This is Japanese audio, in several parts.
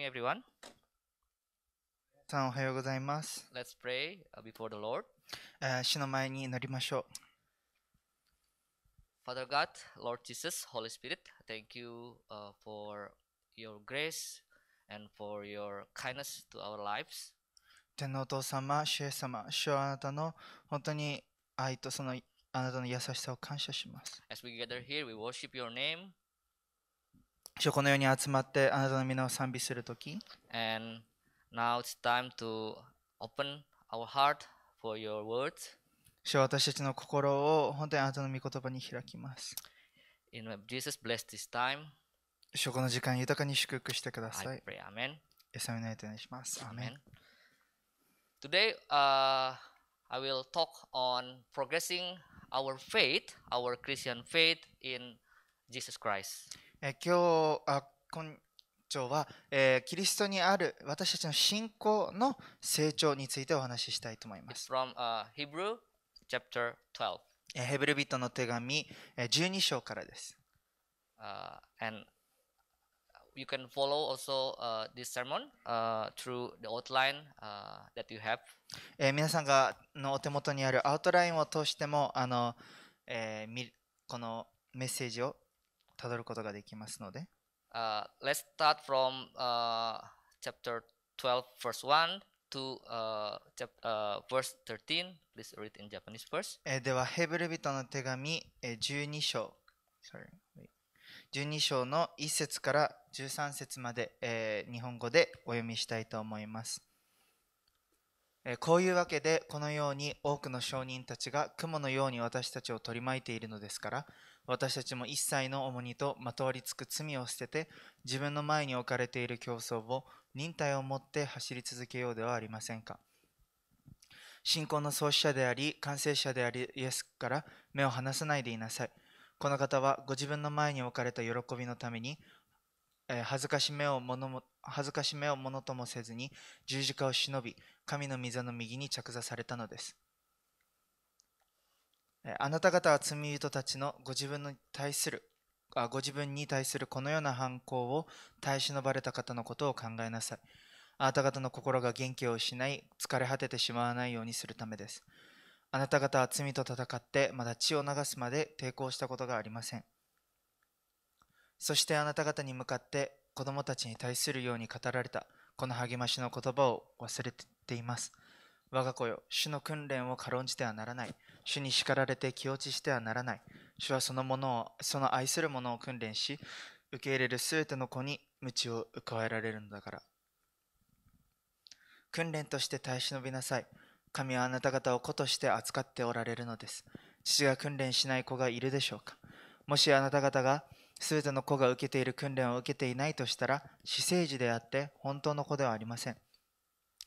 morning, everyone. さんおはようございます。Let's pray before the Lord. 主の前に祈りましょう。Father God, Lord Jesus, Holy Spirit, thank you、uh, for your grace and for your kindness to our lives. 天皇お父様、主イエス様、主はあなたの本当に愛とそのあなたの優しさを感謝します。As we gather here, we worship your name. 主よこのうに集まってあなたの皆を賛美するとき、And now it's time to open our heart for your words. 主私たちの心を本当にあなたの御言葉に開きます。In Jesus, bless this time. 主この時間豊かに祝福してくださ I い。pray. Amen. イエス様にお願いします。アメ Amen. ン。Today, uh, I will talk on progressing our faith, our Christian faith in Jesus Christ. え今日あ今長は、えー、キリストにある私たちの信仰の成長についてお話ししたいと思います。From, uh, Hebrew, chapter 12. ヘブル人の手紙12章からです。Uh, and you can follow also、uh, this sermon、uh, through the outline、uh, that you have. え皆さんがのお手元にあるアウトラインを通してもあの、えー、このメッセージを辿ることができますので、uh, let's start from、uh, chapter 12 verse 1 to、uh, chap uh, verse 13 please read in Japanese first えではヘブル人の手紙12章 s o 12章の1節から13節まで、えー、日本語でお読みしたいと思います。えー、こういうわけでこのように多くの証人たちが雲のように私たちを取り巻いているのですから私たちも一切の重荷とまとわりつく罪を捨てて自分の前に置かれている競争を忍耐を持って走り続けようではありませんか信仰の創始者であり完成者でありイエスから目を離さないでいなさいこの方はご自分の前に置かれた喜びのために、え恥ずかしめをものも恥ずかしめをものともせずに十字架を忍び神の溝の右に着座されたのですあなた方は罪人たちのご自分に対するあご自分に対するこのような犯行を耐え忍ばれた方のことを考えなさい。あなた方の心が元気を失い、疲れ果ててしまわないようにするためです。あなた方は罪と戦って、まだ血を流すまで抵抗したことがありません。そしてあなた方に向かって子供たちに対するように語られたこの励ましの言葉を忘れています。我が子よ、主の訓練を軽んじてはならない。主に叱られて気落ちしてはならない。主はそのものを、その愛するものを訓練し、受け入れるすべての子に鞭を加えられるのだから。訓練として耐え忍びなさい。神はあなた方を子として扱っておられるのです。父が訓練しない子がいるでしょうか。もしあなた方がすべての子が受けている訓練を受けていないとしたら、私生児であって本当の子ではありません。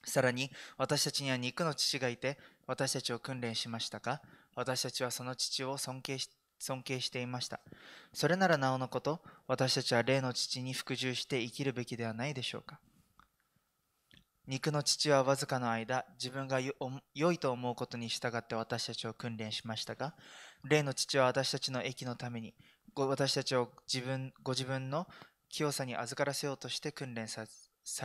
さらに私たちには肉の父がいて私たちを訓練しましたが私たちはその父を尊敬尊敬していましたそれならなおのこと私たちは霊の父に服従して生きるべきではないでしょうか肉の父はわずかの間自分が良いと思うことに従って私たちを訓練しましたが霊の父は私たちの益のために私たちを自分ご自分の清さに預からせようとして訓練さ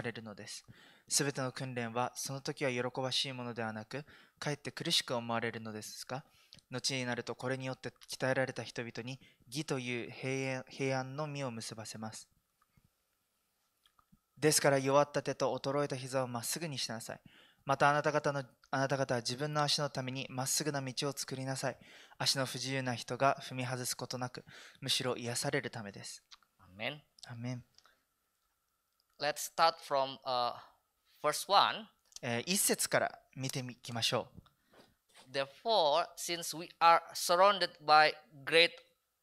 れるのですすべての訓練はその時は喜ばしいものではなく、かえって苦しく思われるのですが、後になるとこれによって鍛えられた人々に義という平安の実を結ばせます。ですから弱った手と衰えた膝をまっすぐにしなさい。またあなた方のあなた方は自分の足のためにまっすぐな道を作りなさい。足の不自由な人が踏み外すことなく、むしろ癒されるためです。アメン。アメン。Let's start from、uh, First 1. 一節から見ていきましょう。Therefore, eh, since we are surrounded by great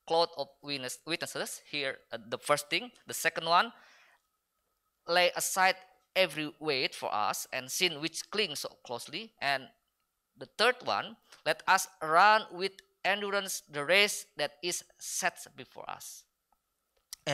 cloud of witnesses, here uh, the first thing, the second one, lay aside every weight for us and sin which clings so closely, and the third one, let us run with endurance the race that is set before us.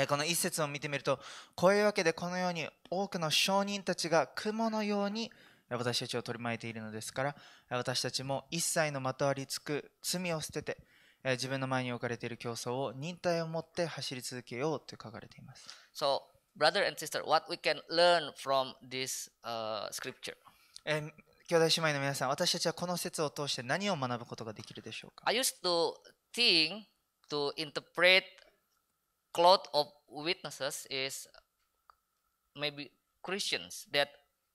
この一節を見てみるとこういうわけでこのように多くの証人たちが雲のように私たちを取り巻いているのですから私たちも一切のまとわりつく罪を捨てて自分の前に置かれている競争を忍耐を持って走り続けようと書かれています。So, brother and sister, what we can learn from this、uh, scripture? 兄弟姉妹の皆さん、私たちはこの説を通して何を学ぶことができるでしょうか I used to think to interpret cloud of witnesses is maybe Christians that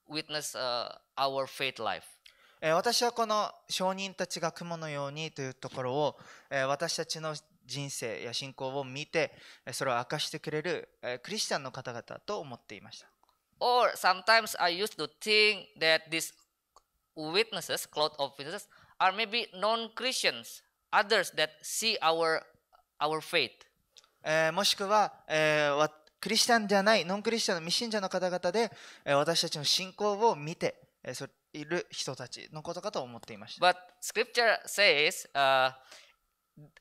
witness、uh, our faith life. 私はこの証人たちが雲のようにというところを私たちの人生や信仰を見てそれを明かしてくれるクリスチャンの方々と思っていました。Or sometimes I used to think that these witnesses, cloud of witnesses, are maybe non-Christians, others that see our, our faith. えー、もしくは、えー、クリスチャンじゃないノンクリスチャンの未信者の方々で、えー、私たちの信仰を見て、えー、そいる人たちのことかと思っていました。But scripture says、uh,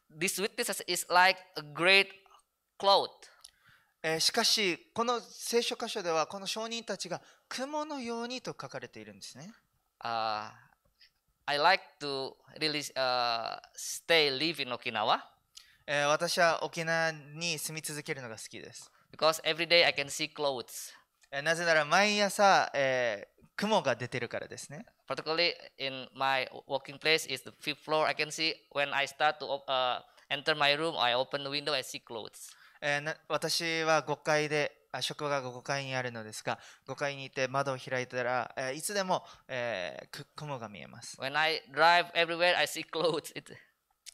this witness is like a great cloud. えしかし、この聖書箇所では、この証人たちが雲のようにと書かれているんですね。Uh, I like to really、uh, stay live in Okinawa. えー、私は沖縄に住み続けるのが好きです。Because every day I can see clouds. なぜなら毎朝、えー、雲が出てるからですね。Particularly in my working place is the fifth floor. I can see when I start to、uh, enter my room, I open the window, I see c l o t h e s えー、私は5階であ職場が5階にあるのですが、5階にいて窓を開いたら、えー、いつでも、えー、雲が見えます。When I drive everywhere, I see clouds.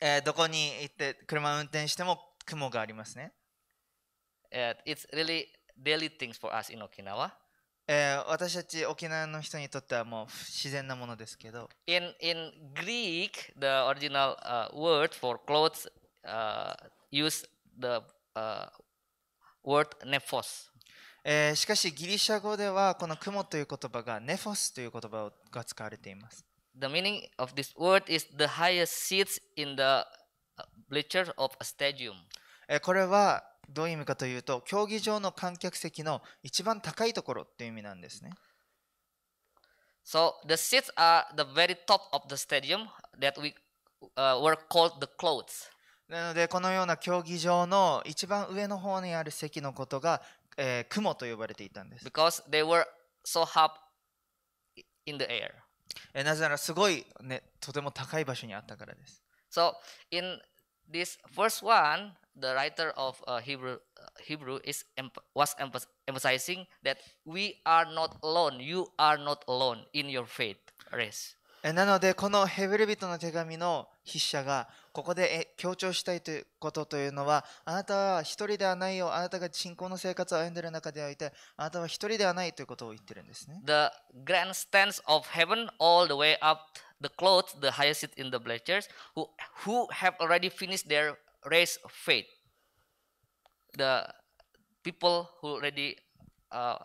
えー、どこに行って車を運転しても雲がありますね。Uh, it's really daily things for us in Okinawa. えー、私たち沖縄の人にとってはもう自然なものですけど。In, in Greek, the original、uh, word for clothes、uh, use the、uh, word nephos. えー、しかしギリシャ語ではこの雲という言葉がネフォスという言葉が使われています。the meaning of this word is the highest seats in the bleachers of a stadium. これはどういう意味かというと、競技場の観客席の一番高いところっていう意味なんですね。So the seats are the very top of the stadium that we、uh, were called the clothes. なのでこのような競技場の一番上の方にある席のことが、えー、雲と呼ばれていたんです。Because they were so high in the air. なぜならすごい、ね、とても高い場所にあったからです。So, in this f i r s t o n e the writer of uh, Hebrew, Hebrew is, was emphasizing that we are not alone, you are not alone in your faith race. なので、このヘブル人の手紙の筆者がここで強調したいということというのは、あなたは一人ではないよ、あなたが信仰の生活を歩んでいる中でおいて、あなたは一人ではないということを言っているんですね。The grand s t a n d s of heaven all the way up the clothes, the highest seat in the bleachers, who, who have already finished their race of faith. The people who already uh,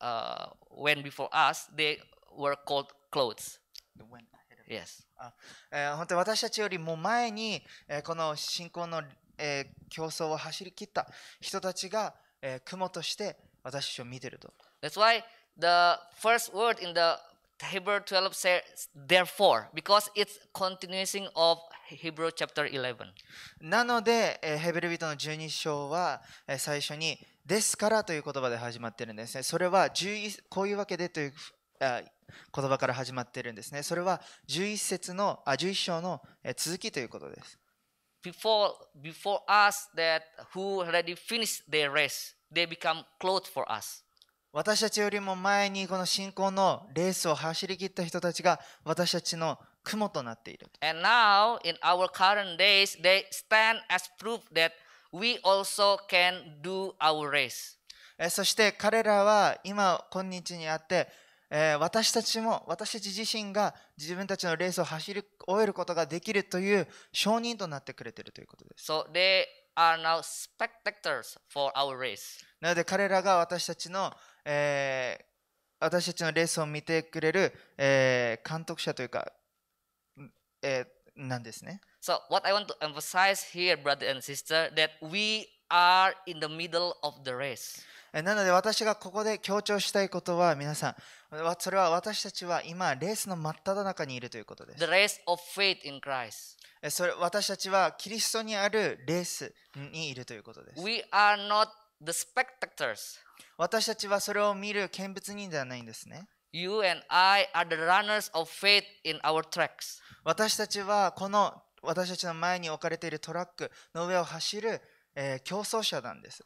uh, went before us, they were called clothes. The went Yes. あえー、本当に私たちよりも前に、えー、この信仰の、えー、競争を走り切った人たちが、えー、雲として私たちを見ていると。That's why the first word in the Hebrew 12 says therefore because it's continuing of Hebrew chapter 11. なので、えー、ヘブル人の12章は、えー、最初にですからという言葉で始まってるんですね。それは11こういうわけでという。あ言葉から始まっているんですね。それは11節の、あ、11章の続きということです。Before, before us that who already finished their race, they become clothed for us. 私たちよりも前にこの信仰のレースを走り切った人たちが私たちの雲となっている。And now, in our current days, they stand as proof that we also can do our race. そして彼らは今今日にあってえー、私たちも私たち自身が自分たちのレースを走り終えることができるという証人となってくれているということです。So they are now spectators for our race. なので彼らが私たちの、えー、私たちのレースを見てくれる、えー、監督者というか、えー、なんですね。So what I want to emphasize here, brother and sister, that we are in the middle of the race. なので私がここで強調したいことは皆さん、それは私たちは今、レースの真っ只中にいるということです。The race of faith in Christ. それ私たちはキリストにあるレースにいるということです。We are not the spectators. 私たちはそれを見る見物人ではないんですね。You and I are the runners of faith in our tracks. 私たちはこの私たちの前に置かれているトラックの上を走る、えー、競争者なんです。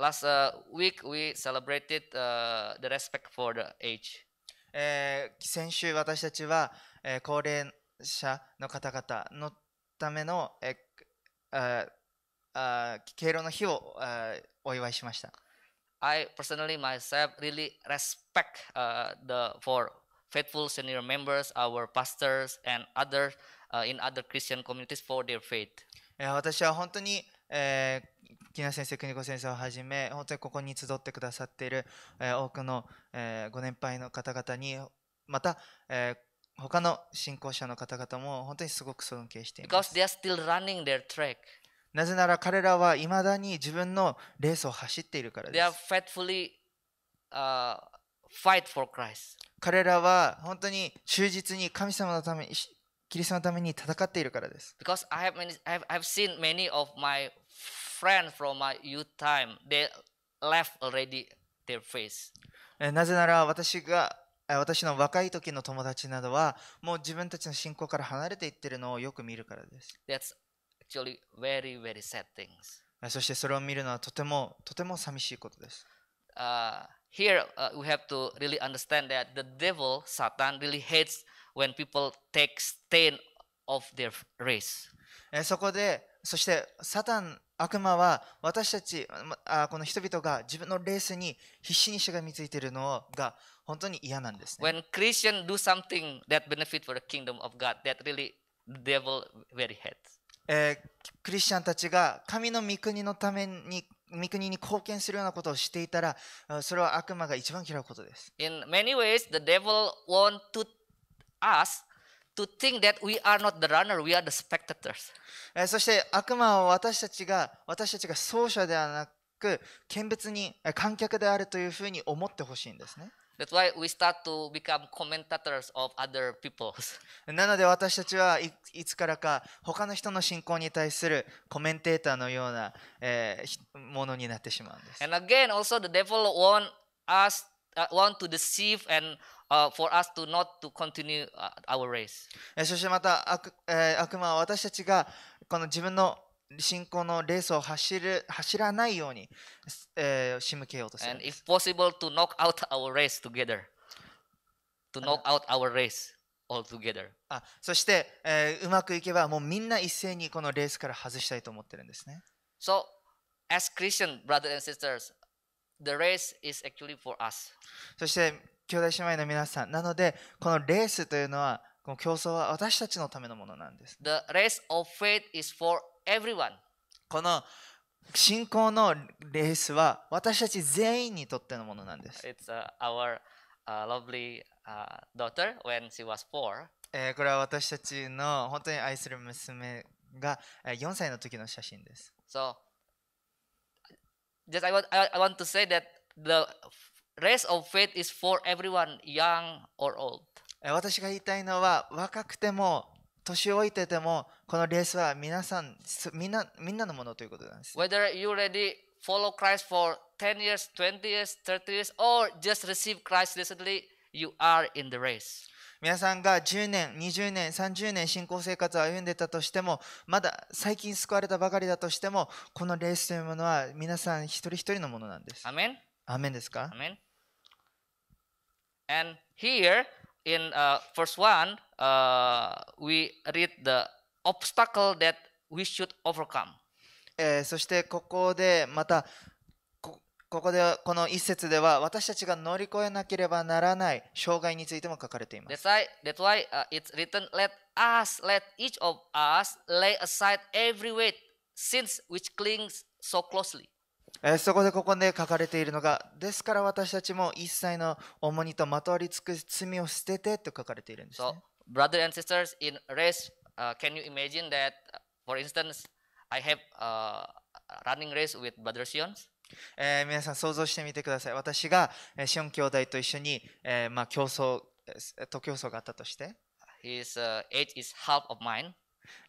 last uh, week we celebrated uh, the respect for the age. えー、先週私たちは、えー、高齢者の方々のための、えー、ああ敬老の日をあお祝いしました。I personally myself really respect、uh, the for faithful senior members, our pastors and others、uh, in other Christian communities for their faith. 私は本当にえー、木先生、邦子先生をはじめ、本当にここに集ってくださっている、えー、多くの、えー、ご年配の方々に、また、えー、他の信仰者の方々も本当にすごく尊敬しています。なぜなら彼らはいまだに自分のレースを走っているからです。Uh, fight for Christ. 彼らは本当に忠実に神様のために、キリストのために戦っているからです。Because I have, many, I have, I have seen many of my friend from my youth time, they left already their face. なぜなら私が私の若い時の友達などはもう自分たちの信仰から離れていってるのをよく見るからです。That's actually very, very sad things. そしてそれを見るのはとてもとても寂しいことです。Uh, here、uh, we have to really understand that the devil, Satan, really hates when people take stain of their race. そこで、そしてサタン悪魔は私たちあこの人々が自分のレースに必死にしがみついているのが本当に嫌なんですね。When Christian do something that benefit for the kingdom of God, that really the devil very hates. えー、クリスチャンたちが神の御国のために御国に貢献するようなことをしていたら、それは悪魔が一番嫌うことです。In many ways, the devil want to us to think that we are not the runner, we are the spectators. そして悪魔を私たちが私たちが奏者ではなく見別に観客であるというふうに思ってほしいんですね。That's why we start to become commentators of other people's. なので私たちはいいつからか他の人の信仰に対するコメンテーターのような、えー、ものになってしまうんです。And again, also the devil want us、uh, want to deceive and u for us to not to continue our race. そしてまた悪,、えー、悪魔は私たちがこの自分の信仰のレースを走る走らないように、えー、仕向けようとする。And if possible to knock out our race together. To knock out our race. altogether. あそして、えー、うまくいけばもうみんな一斉にこのレースから外したいと思ってるんですね。So, as Christian brothers and sisters, the race is actually for us. そして兄弟姉妹の皆さん。なので、このレースというのは、この競争は私たちのためのものなんです。The race of faith is for everyone. この信仰のレースは私たち全員にとってのものなんです。It's、uh, our uh, lovely uh, daughter when she was four. えー、これは私たちの本当に愛する娘が4歳の時の写真です。So, just I want, I want to say that the race of faith is for everyone, young or old. 私が言いたいのは若くても年老いててもこのレースは皆さんみんなみんなのものということなんです。Whether you already follow Christ for 10 years, 20 years, 30 years, or just receive Christ recently, you are in the race. 皆さんが10年、20年、30年信仰生活を歩んでたとしても、まだ最近救われたばかりだとしても、このレースというものは皆さん一人一人のものなんです。アメンアメンですか Amen. And here in uh, verse 1, uh, we read the obstacle that we should overcome. えー、そしてここでまたこここでこの一節では私たちが乗り越えなければならない障害についても書かれています。That's why, that's why、uh, it's written, let us, let each of us lay aside every weight, sins which clings so closely. えそこでここで書かれているのが、ですから私たちも一切の重荷とまとわりつく罪を捨ててと書かれているんです、ね。So, brother and sisters in race,、uh, can you imagine that, for instance, I have、u running race with brother Sion? えー、皆さん想像してみてください。私が、えー、シオン兄弟と一緒に、えーまあ、競争、徒競争があったとして。His、uh, age is half of mine.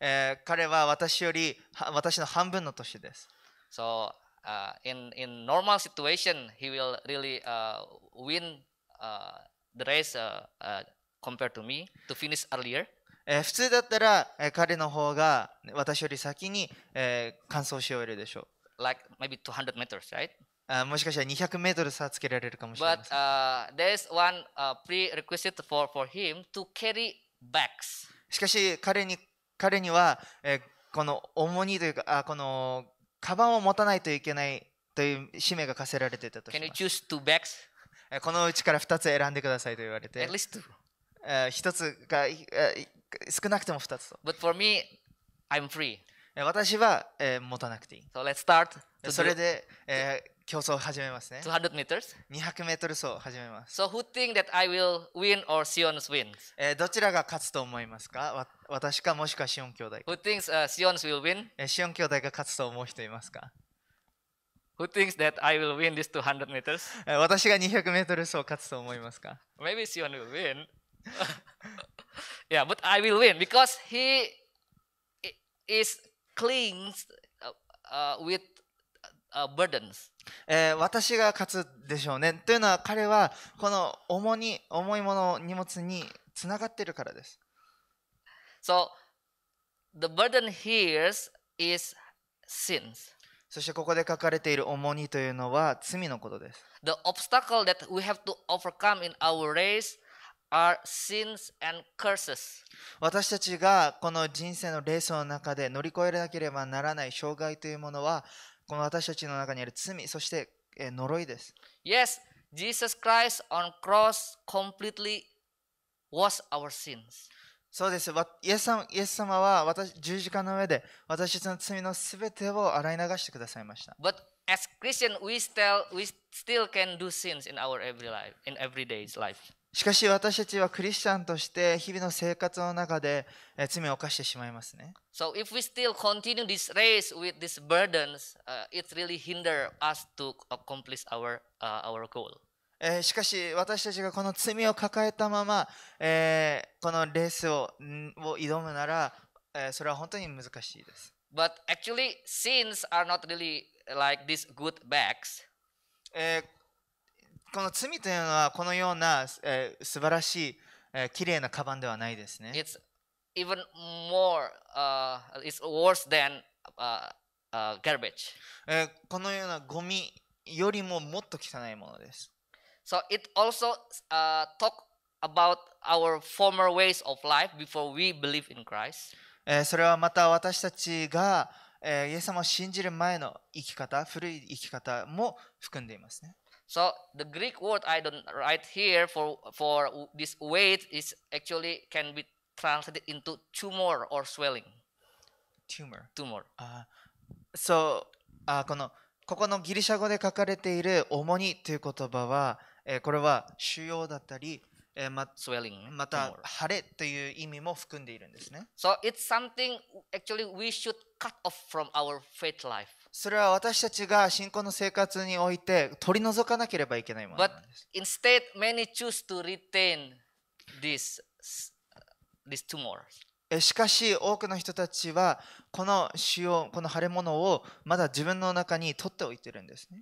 えー、彼は私より私の半分の年です。So, uh, in in normal situation he will really uh, win uh, the race uh, uh, compared to me to finish earlier. え普通だったら、え彼の方が私より先に、えー、完走し終えるでしょう。Like maybe 200 meters, right? あもしかしたら200メートル差つけられるかもしれません。But、uh, there s one、uh, prerequisite for, for him to carry bags. しかし彼に彼には、えこの重荷というかあこのカバンを持たないといけないという使命が課せられていたとします。このうちから2つ選んでくださいと言われて。一つが少なくとも2つと。But for me, I'm free. 私は、えー、持たなくていい。So、let's start それで、えー、競争を始めますね。200 meters. 200メートル走を始めます。So who think that I will win or Sion's win? えーどちらが勝つと思いますかわ私かもしくはシオン兄弟か。Who thinks uh, Sion's will win? えーシオン兄弟が勝つと思う人いますか Who thinks that I will win this 200 meters? えー私が200メートル走を勝つと思いますか Maybe Sion will win. yeah, but I will win because he i- s cleansed u uh, with burdens. 私が勝つでしょうね。というのは彼はこの重に重いもの荷物につながっているからです。So, the burden here is sins. そしてここで書かれている重荷というのは罪のことです。The obstacle that we have to overcome in our race are sins and curses. 私たちがこの人生のレースの中で乗り越えなければならない障害というものはこの私たちの中にある罪、そして呪いです。Yes, Jesus Christ on cross completely was our sins. そうです。イエス様イエス様は私十字架の上で私たちの罪のすべてを洗い流してくださいました。But as Christian, we still, we still can do sins in our every life, in everyday life. しかし私たちはクリスチャンとして日々の生活の中で罪を犯してしまいますね。So if we still continue this race with these burdens,、uh, it really hinder us to accomplish our,、uh, our goal. えしかし私たちがこの罪を抱えたまま、えー、このレースをを挑むなら、えー、それは本当に難しいです。But actually, sins are not really like these good bags. えーこの罪というのはこのような、えー、素晴らしい、えー、綺麗なカバンではないですね。It's even more,、uh, it's worse than, uh, uh, garbage. えー、このようなゴミよりももっと汚いものです。So it also、uh, talk about our former ways of life before we believe in Christ. えー、それはまた私たちが、えー、イエス様を信じる前の生き方、古い生き方も含んでいますね。So the Greek word I don't write here for, for this weight is actually can be translated into tumor or swelling. Tumor. Tumor. Uh, so, uh, ah, このここのギリシャ語で書かれている「重に」という言葉は、えー、これは腫瘍だったり、えー、ま Swelling, また腫れという意味も含んでいるんですね。So it's something actually we should cut off from our faith life. それは私たちが信仰の生活において取り除かなければいけないものです。しかし、多くの人たちはこの腫瘍、この腫れ物をまだ自分の中に取っておいているんですね。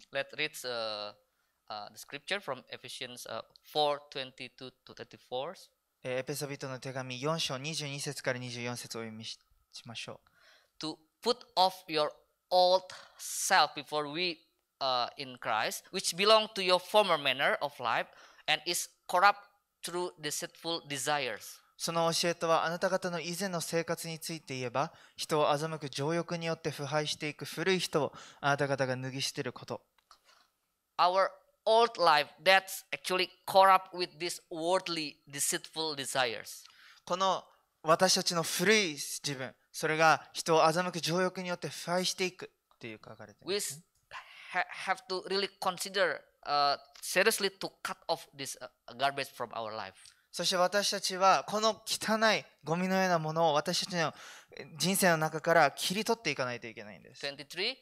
エペソビトの手紙4章22節から24節を読みしましょう。old self before we uh, in Christ, which belong to your former manner of life and is corrupt through deceitful desires. その教えとはあなた方の以前の生活について言えば人を欺く情欲によって腐敗していく古い人をあなた方が脱ぎ捨てること。Our old life that's actually corrupt with these worldly deceitful desires. この私たちの古い自分それが人を欺く情欲によって腐敗していくという書かれています、ね。have to really consider uh, seriously to cut off this uh, garbage from our life. そして私たちはこの汚いゴミのようなものを私たちの人生の中から切り取っていかないといけないんです。23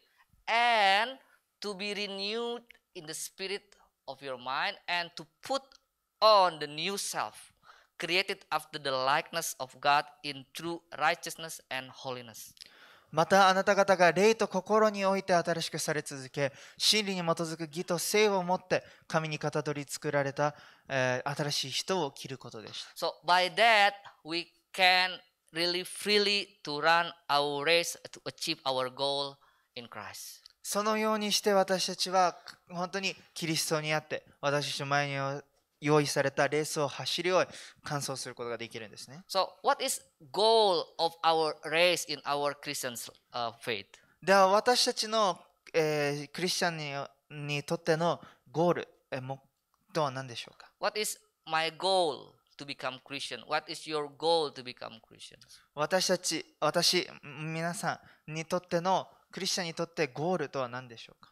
And to be renewed in the spirit of your mind and to put on the new self. created after the likeness of God in true righteousness and holiness. またあなた方が霊と心において新しくされ続け、真理に基づく義と性をもって神にかたどり作られた、えー、新しい人を着ることでした。So by that we can really freely to run our race to achieve our goal in Christ. そのようにして私たちは本当にキリストにあって私たちの前に用意されたレースを走り終え、完走することができるんですね。So, what is goal of our race in our Christian、uh, faith? では、私たちの、えー、クリスチャンににとってのゴール、えー、目とは何でしょうか ?What is my goal to become Christian? What is your goal to become Christian? 私たち、私、皆さんにとってのクリスチャンにとってゴールとは何でしょうか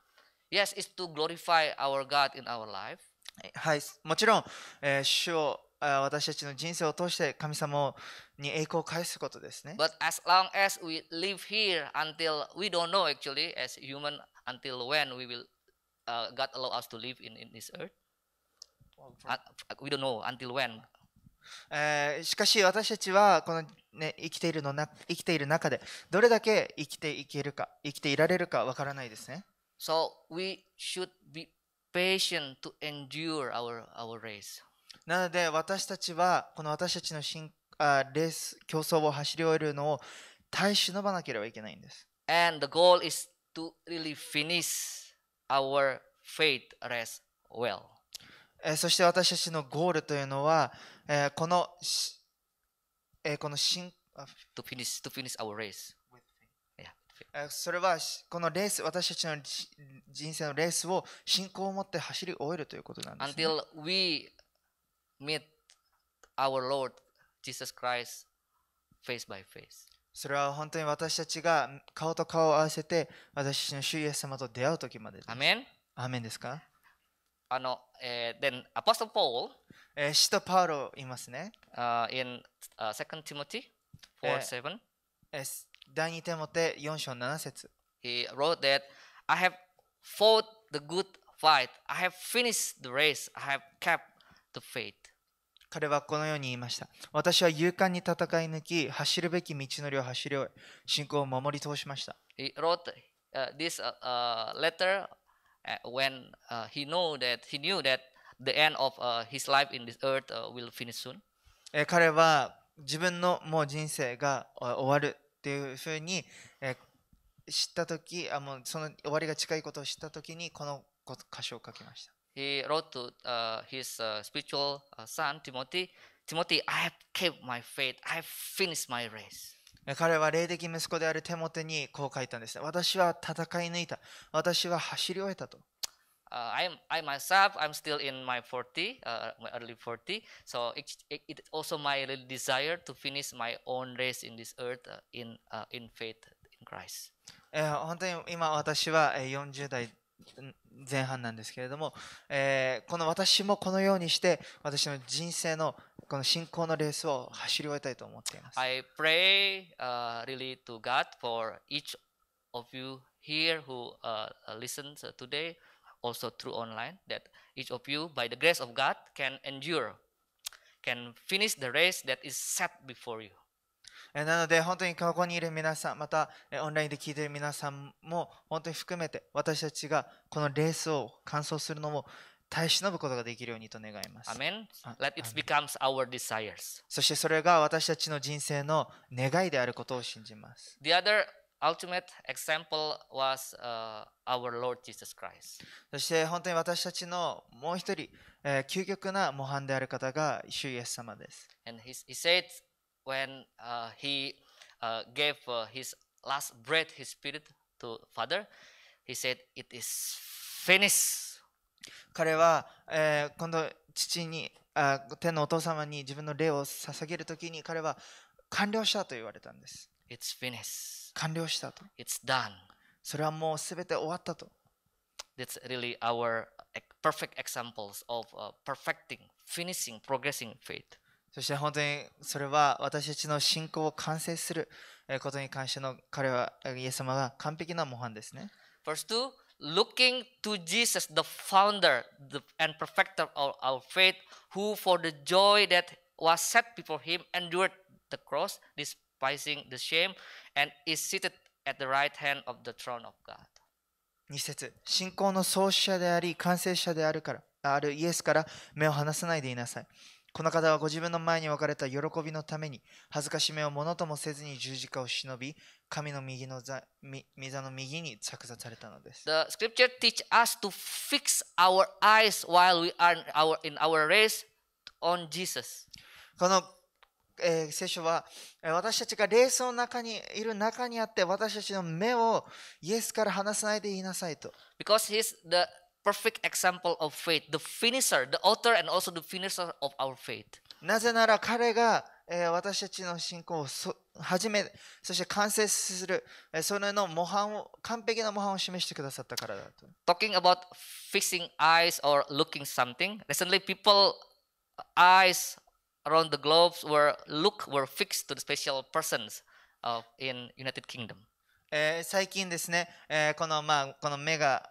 ?Yes, it's to glorify our God in our life. はい、もちろん、えー、主を私たちの人生を通して神様に栄光を返すことですね。But as long as we live here until we don't know actually as human until when we will、uh, God allow us to live in, in this earth. We don't know until when. えー、しかし私たちはこの、ね、生きているのな生きている中でどれだけ生きていけるか生きていられるかわからないですね。So we should be patient to endure our, our race. なので私たちはこの私たちの進あレース競争を走り終えるのを耐え忍ばなければいけないんです。And the goal is to really finish our faith race well. そして私たちのゴールというのは、えー、この、えー、この信 to finish, to finish our race. それはこのレース私たちの人生のレースを信仰を持って走り終えるということなんです、ね。Until we meet our Lord Jesus Christ face by face. それは本当に私たちが顔と顔を合わせて私たちの主イエス様と出会う時までです。アメンアメンですかあの、えー、then Apostle Paul、えー、使徒パウロいますね。Uh, in、uh, 2 Timothy 4:7、えーえー第二テモテ4章7節 He wrote that I have fought the good fight. I have finished the race. I have kept the faith. 彼はこのように言いました。私は勇敢に戦い抜き、走るべき道のりを走り終え、信仰を守り通しました。He wrote、uh, this uh, letter when、uh, he, know that, he knew that the end of、uh, his life in this earth、uh, will finish soon. 彼は自分のもう人生が終わるっていうふうに、えー、知った時あもうその終わりが近いことを知った時にこの歌詞を書きました。He wrote to、uh, his、uh, spiritual son Timothy, Timothy, I have kept my faith, I have finished my race. 彼は霊的息子であるテモテにこう書いたんですね。私は戦い抜いた。私は走り終えたと。uh, I'm, I myself, I'm still in my 40, uh, my early 40. So it, it, it, also my desire to finish my own race in this earth uh, in, uh, in faith in Christ. えー、本当に今私は40代前半なんですけれども、えー、この私もこのようにして私の人生のこの信仰のレースを走り終えたいと思っています。I pray、uh, really to God for each of you here who、uh, listens today. also through online, that each of you, by the grace of God, can endure, can finish the race that is set before you. なので本当にここにいる皆さん、またオンラインで聞いている皆さんも本当に含めて私たちがこのレースを完走するのも耐え忍ぶことができるようにと願います。Amen. Let it becomes our desires. そしてそれが私たちの人生の願いであることを信じます。The other ultimate example was、uh, our Lord Jesus Christ. そして本当に私たちのもう一人、えー、究極な模範である方が主イエス様です。And he, he said when、uh, he、uh, gave、uh, his last breath, his spirit to Father, he said, It is finished. 彼は、えー、今度父にあ天のお父様に自分の霊を捧げるときに彼は完了したと言われたんです。It's finished. 完了したと。It's done. それはもうすべて終わったと。That's really our perfect examples of、uh, perfecting, finishing, progressing faith. そして本当にそれは私たちの信仰を完成することに関しての彼はイエス様が完璧な模範ですね。Verse 2 Looking to Jesus, the founder the, and perfecter of our faith, who for the joy that was set before him endured the cross, despising the shame, and is seated a right 2節信仰の創始者であり、完成者であるからあるイエスから目を離さないでいなさい。この方はご自分の前に置かれた喜びのために、恥ずかしめをものともせずに十字架を忍び、神の右の座座の右に着座されたのです。The scripture teach us to fix our eyes while we are in our race on Jesus. このえー、聖書は私たちが霊層の中にいる中にあって私たちの目をイエスから離さないで言いなさいと。Because he's the perfect example of faith, the finisher, the author and also the finisher of our faith. なぜなら彼が、えー、私たちの信仰をそ始め、そして完成する、えー、それの模範を、完璧な模範を示してくださったからだと。Talking about fixing eyes or looking something, recently people eyes around the globe were look were fixed to the special persons of, in United Kingdom. えー、最近ですね、えー、このまあこの目が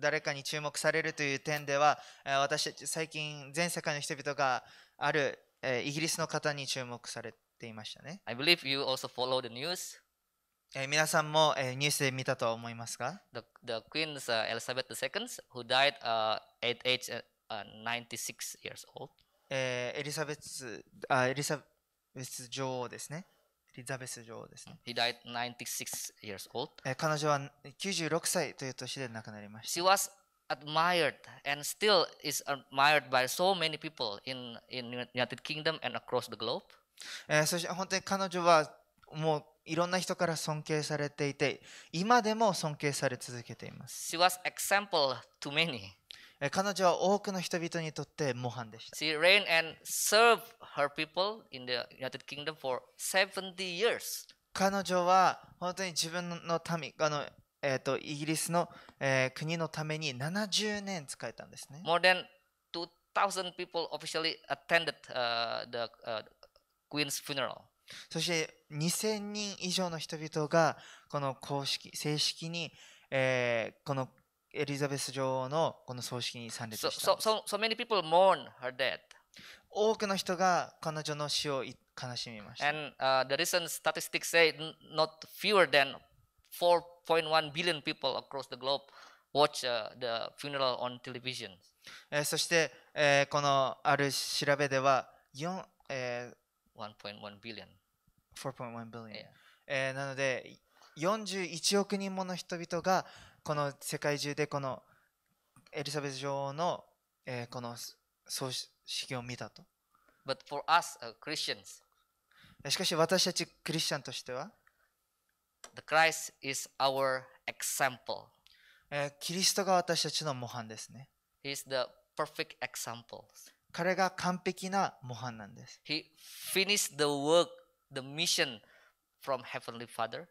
誰かに注目されるという点では、えー、私たち最近全世界の人々がある、えー、イギリスの方に注目されていましたね。I believe you also follow the news. えー、皆さんも、えー、ニュースで見たと思いますか The, the Queen's、uh, Elizabeth II, who died、uh, at age、uh, 96 years old. えー、エリザベスあエリザベス女王ですね。エリザベス女王ですね。He died 96 years old. 彼女は96歳という年で亡くなりました。She was admired and still is admired by so many people in, in United Kingdom and across the globe. えー、そして本当に彼女はもういろんな人から尊敬されていて、今でも尊敬され続けています。She was example to many. 彼女は多くの人々にとって模範でした。She reigned and served her people in the United Kingdom for 70 years. 彼女は本当に自分の民、あのえー、とイギリスの、えー、国のために70年使えたんですね。More than 2,000 people officially attended、uh, the、uh, Queen's funeral. そして2000人以上の人々がこの公式、正式に、えー、このエリザベス女王のこの葬式に参列したんです。So, so, so many people mourn her death. 多くの人が彼女の死を悲しみました。And、uh, the recent statistics say not fewer than 4.1 billion people across the globe watch、uh, the funeral on television. えー、そして、えー、このある調べでは4、えー、1.1 billion。4.1 billion、yeah. えー、なので41億人もの人々がこの世界中でこのエリザベス女王の、えー、この葬式を見たと。But for us, uh, Christians, しかし私たちクリスチャンとしては、the Christ is our example. えー、キリストが私たちの模範ですね。He is the perfect example. 彼が完璧な模範なんです。He finished the work, the mission from Heavenly Father.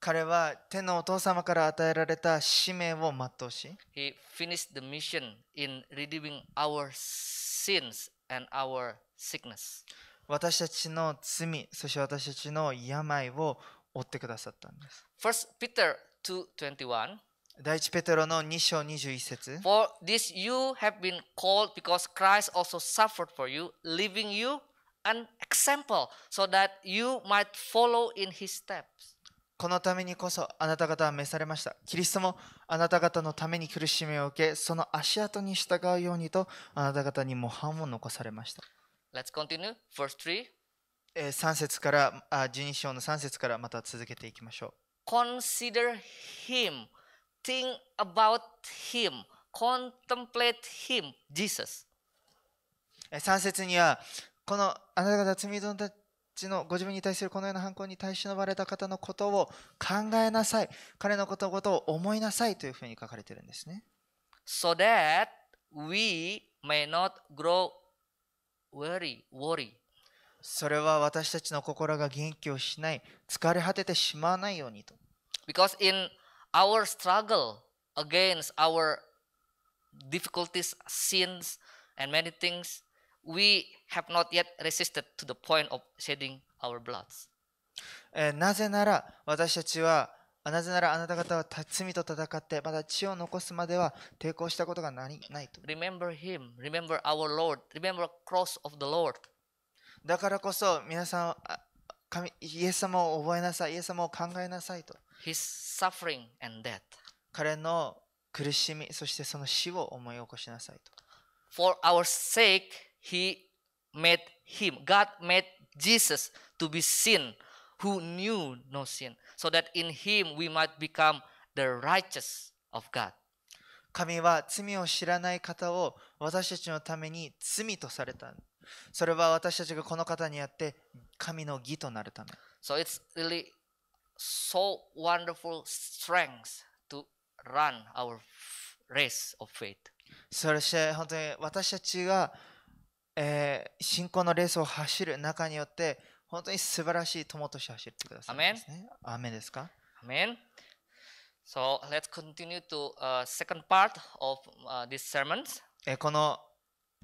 彼は天のお父様から与えられた使命を全うし、He finished the mission in redeeming our sins and our sickness. 私たちの罪、そして私たちの病を負ってくださったんです。First Peter 2:21第一ペテロの2章21節 For this you have been called because Christ also suffered for you, leaving you an example so that you might follow in his steps. このためにこそあなた方は召されました。キリストもあなた方のために苦しみを受け、その足跡に従うようにとあなた方に模範を残されました。Let's continue. Verse 3. 3節から、12章の3節からまた続けていきましょう。Consider him, think about him, contemplate him, Jesus. 3節には、このあなた方罪人たちちのご自分に対するこのような犯行に対しのばれた方のことを考えなさい。彼のことごとを思いなさいというふうに書かれてるんですね。So that we may not grow weary, worry. それは私たちの心が元気をしない、疲れ果ててしまわないようにと。Because in our struggle against our difficulties, sins, and many things, we have not yet resisted to the point of shedding our blood. なぜなら私たちはなぜならあなた方は罪と戦ってまだ血を残すまでは抵抗したことがないないと。Remember him, remember our Lord, remember cross of the Lord. だからこそ皆さん神イエス様を覚えなさい、イエス様を考えなさいと。His suffering and death. 彼の苦しみ、そしてその死を思い起こしなさいと。For our sake, He made him. God made Jesus to be sin who knew no sin, so that in him we might become the righteous of God. 神は罪を知らない方を私たちのために罪とされた。それは私たちがこの方にあって神の義となるため。So it's really so wonderful strength to run our race of faith. そして本当に私たちがえー、信仰のレースを走る中によって本当に素晴らしい友として走ってください、ね。アメンですかアメン So let's continue to、uh, second part of、uh, this sermon. えこの、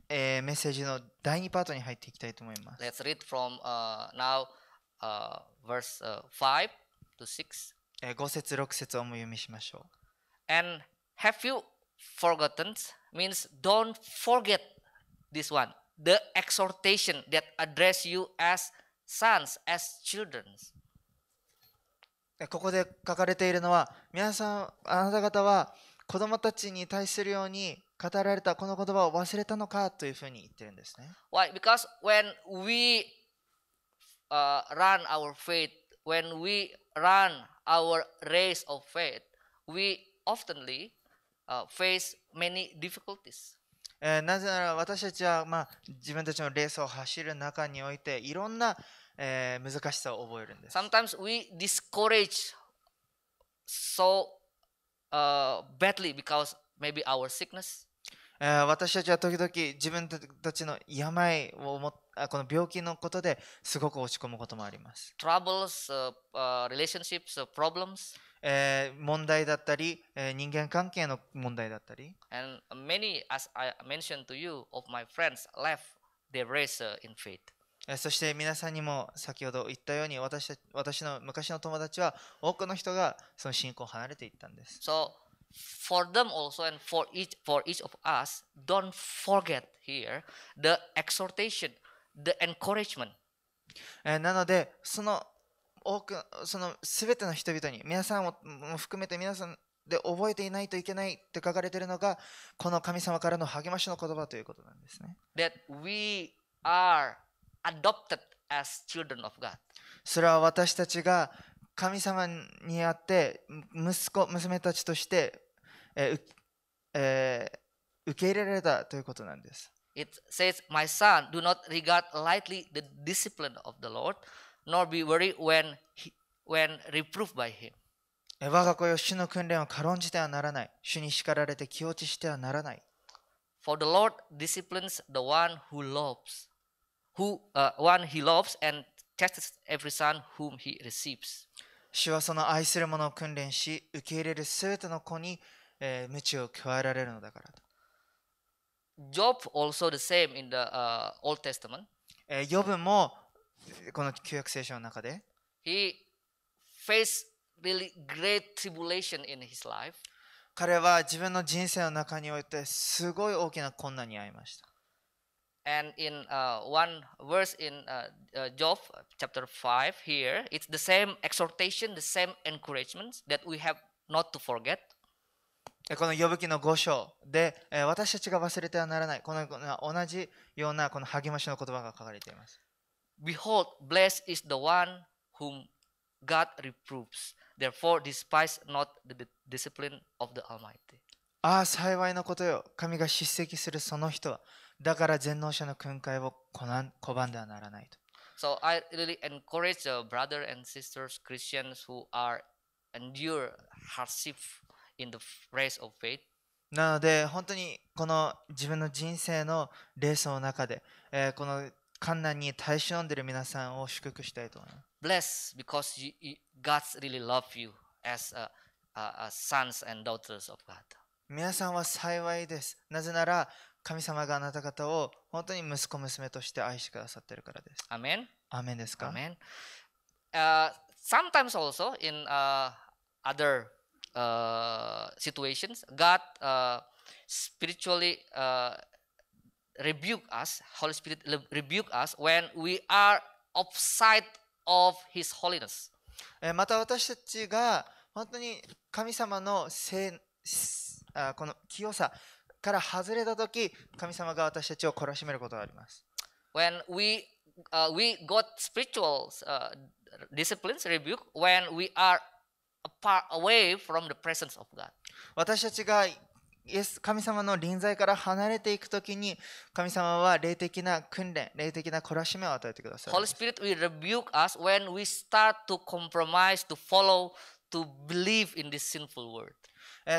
えー、メッセージの第2パートに入っていきたいと思います。Let's read from、uh, now、uh, verse、uh, 5 to 6. え5節6節をも読みしましょう。And have you forgotten means don't forget this one. the exhortation that address you as sons, as children. ここで書かれているのは皆さんあなた方は子供たちに対するように語られたこの言葉を忘れたのかというふうに言ってるんですね。Why? Because when we、uh, run our faith, when we run our race of faith, we oftenly、uh, face many difficulties. えー、なぜなら私たちは、まあ、自分たちのレースを走る中においていろんな、えー、難しさを覚えるんです。Sometimes we discourage so、uh, badly because maybe our sickness. 私たちは時々自分たちの病をもこの病気のことですごく落ち込むこともあります。Troubles, uh, uh, relationships, uh, problems. えー、問題だったり、えー、人間関係の問題だったり。And many, as I mentioned to you, of my friends left their race in faith. そして皆さんにも先ほど言ったように私私の昔の友達は多くの人がその信仰を離れていったんです。So, for them also and for each, for each of us, don't forget here the exhortation, the encouragement. なので、その多くその全ての人々に皆さんを含めて皆さんで覚えていないといけないって書かれているのがこの神様からの励ましの言葉ということなんですね。That we are adopted as children of God. それは私たちが神様にあって息子娘たちとして、えーえー、受け入れられたということなんです。It says, My son, do not regard lightly the discipline of the Lord. nor be worried when, he, when reproved by him. 我が子よ主の訓練を軽んじてはならない。主に叱られて気落ちしてはならない。For the Lord disciplines the one who loves, who、uh, one he loves and tests every son whom he receives. 主はその愛する者を訓練し、受け入れるすべての子に、えー、無を加えられるのだからと。Job also the same in the、uh, Old Testament. えー、ヨブもこの旧約聖書の中で He faced really great tribulation in his life. 彼は自分の人生の中においてすごい大きな困難に遭いました。And in uh, one verse in uh, uh, Job chapter 5 here, it's the same exhortation, the same encouragement that we have not to forget. この呼ぶ記の5章で、えー、私たちが忘れてはならないこの同じようなこの励ましの言葉が書かれています。Behold, blessed is the one whom God reproves. Therefore, despise not the discipline of the Almighty. ああ、幸いなことよ。神が叱責するその人は。だから全能者の訓戒を拒んではならないと。So I really encourage the brother and sisters Christians who are endure hardship in the race of faith. なので本当にこの自分の人生のレースの中で、えー、この患難に耐え忍んでいる皆さんを祝福したいと思います。Bless because you, you, g o d really love s you as a, a, a sons and daughters of God. 皆さんは幸いです。なぜなら神様があなた方を本当に息子娘として愛してくださっているからです。アメンアメンですかアメン、Sometimes also in、uh, other uh, situations, God uh, spiritually uh, rebuke us, Holy Spirit rebuke us when we are offside of His holiness. また私たちが本当に神様の聖あこの清さから外れた時神様が私たちを懲らしめることがあります。When we,、uh, we got spiritual、uh, disciplines rebuke when we are apart away from the presence of God. 私たちがイエス神様の臨在から離れていくときに神様は霊的な訓練、霊的な懲らしめを与えてください。Holy Spirit will rebuke us when we start to compromise, to follow, to believe in this sinful world.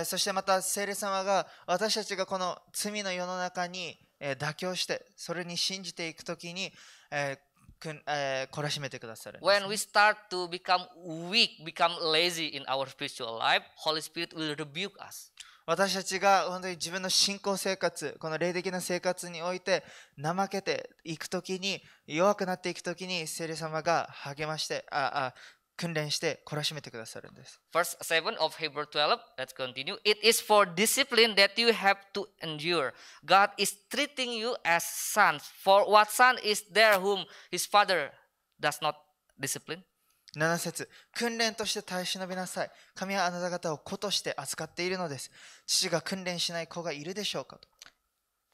そしてまた聖霊様が私たちがこの罪の世の中に、えー、妥協してそれに信じていくときに、えーくんえー、懲らしめてくださる。When we start to become weak, become lazy in our spiritual life, Holy Spirit will rebuke us. 私たちが本当に自分の信仰生活、この霊的な生活において怠けていくときに、弱くなっていくときに、聖霊様が励まして、ああ訓練して懲らしめてくださるんです。f i r s e 7 of Hebrew 12, let's continue. It is for discipline that you have to endure. God is treating you as sons. For what son is there whom his father does not discipline? 7節訓練として耐え忍びなさい。神はあなた方を子として扱っているのです。父が訓練しない子がいるでしょうかと。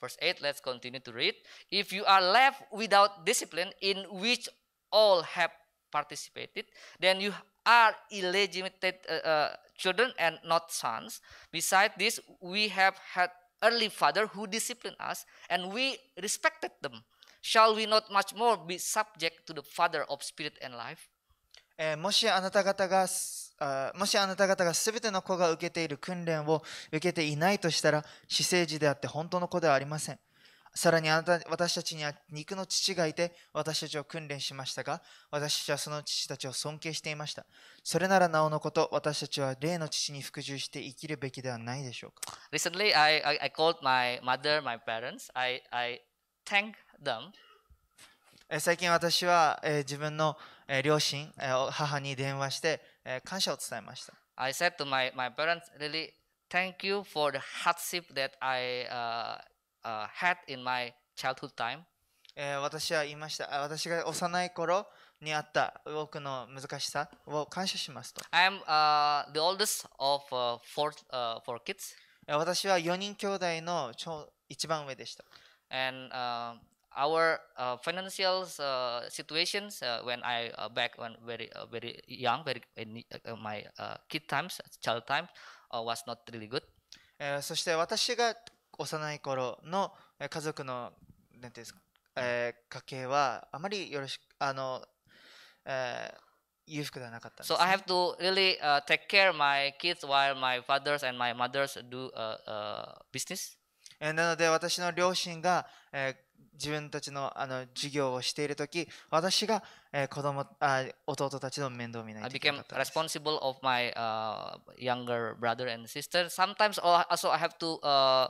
Verse 8, let's continue to read. If you are left without discipline in which all have participated, then you are illegitimate uh, uh, children and not sons. Besides this, we have had early father s who disciplined us and we respected them. Shall we not much more be subject to the father of spirit and life? もしあなた方がもしあなた方がべての子が受けている訓練を受けていないとしたら、私生児であって本当の子ではありません。さらにあなた私たちには肉の父がいて私たちを訓練しましたが私たちはその父たちを尊敬していましたそれならなおのこと私たちは霊の父に服従して生きるべきではないでしょうか Recently I, I, I called my mother my parents I, I thank them 最近私は、えー、自分の、えー、両親、えー、母に電話して、えー、感謝を伝えました。I said to my, my parents, really, thank you for the hardship that I、uh, uh, had in my childhood time. えー、私は言いました。私が幼い頃にあった多くの難しさを感謝しますと。I am、uh, the oldest of、uh, four,、uh, four kids. 私は4人兄弟の一番上でした。And、uh, our uh, financial uh, situations uh, when I uh, back when very uh, very young, very uh, in my kid times, child time, was not really good. えー、そして私が幼い頃の家族のなんていうんですか、えー、家計はあまりよろしくあの、えー、裕福ではなかったんです、ね。So I have to really、uh, take care my kids while my fathers and my mothers do uh, uh, business. なので私の両親が、え自分たちのあの授業をしている時私が、え子供あ弟たちの面倒を見ないといけなかったです。I became responsible of my、uh, younger brother and sister. Sometimes also I have to、uh,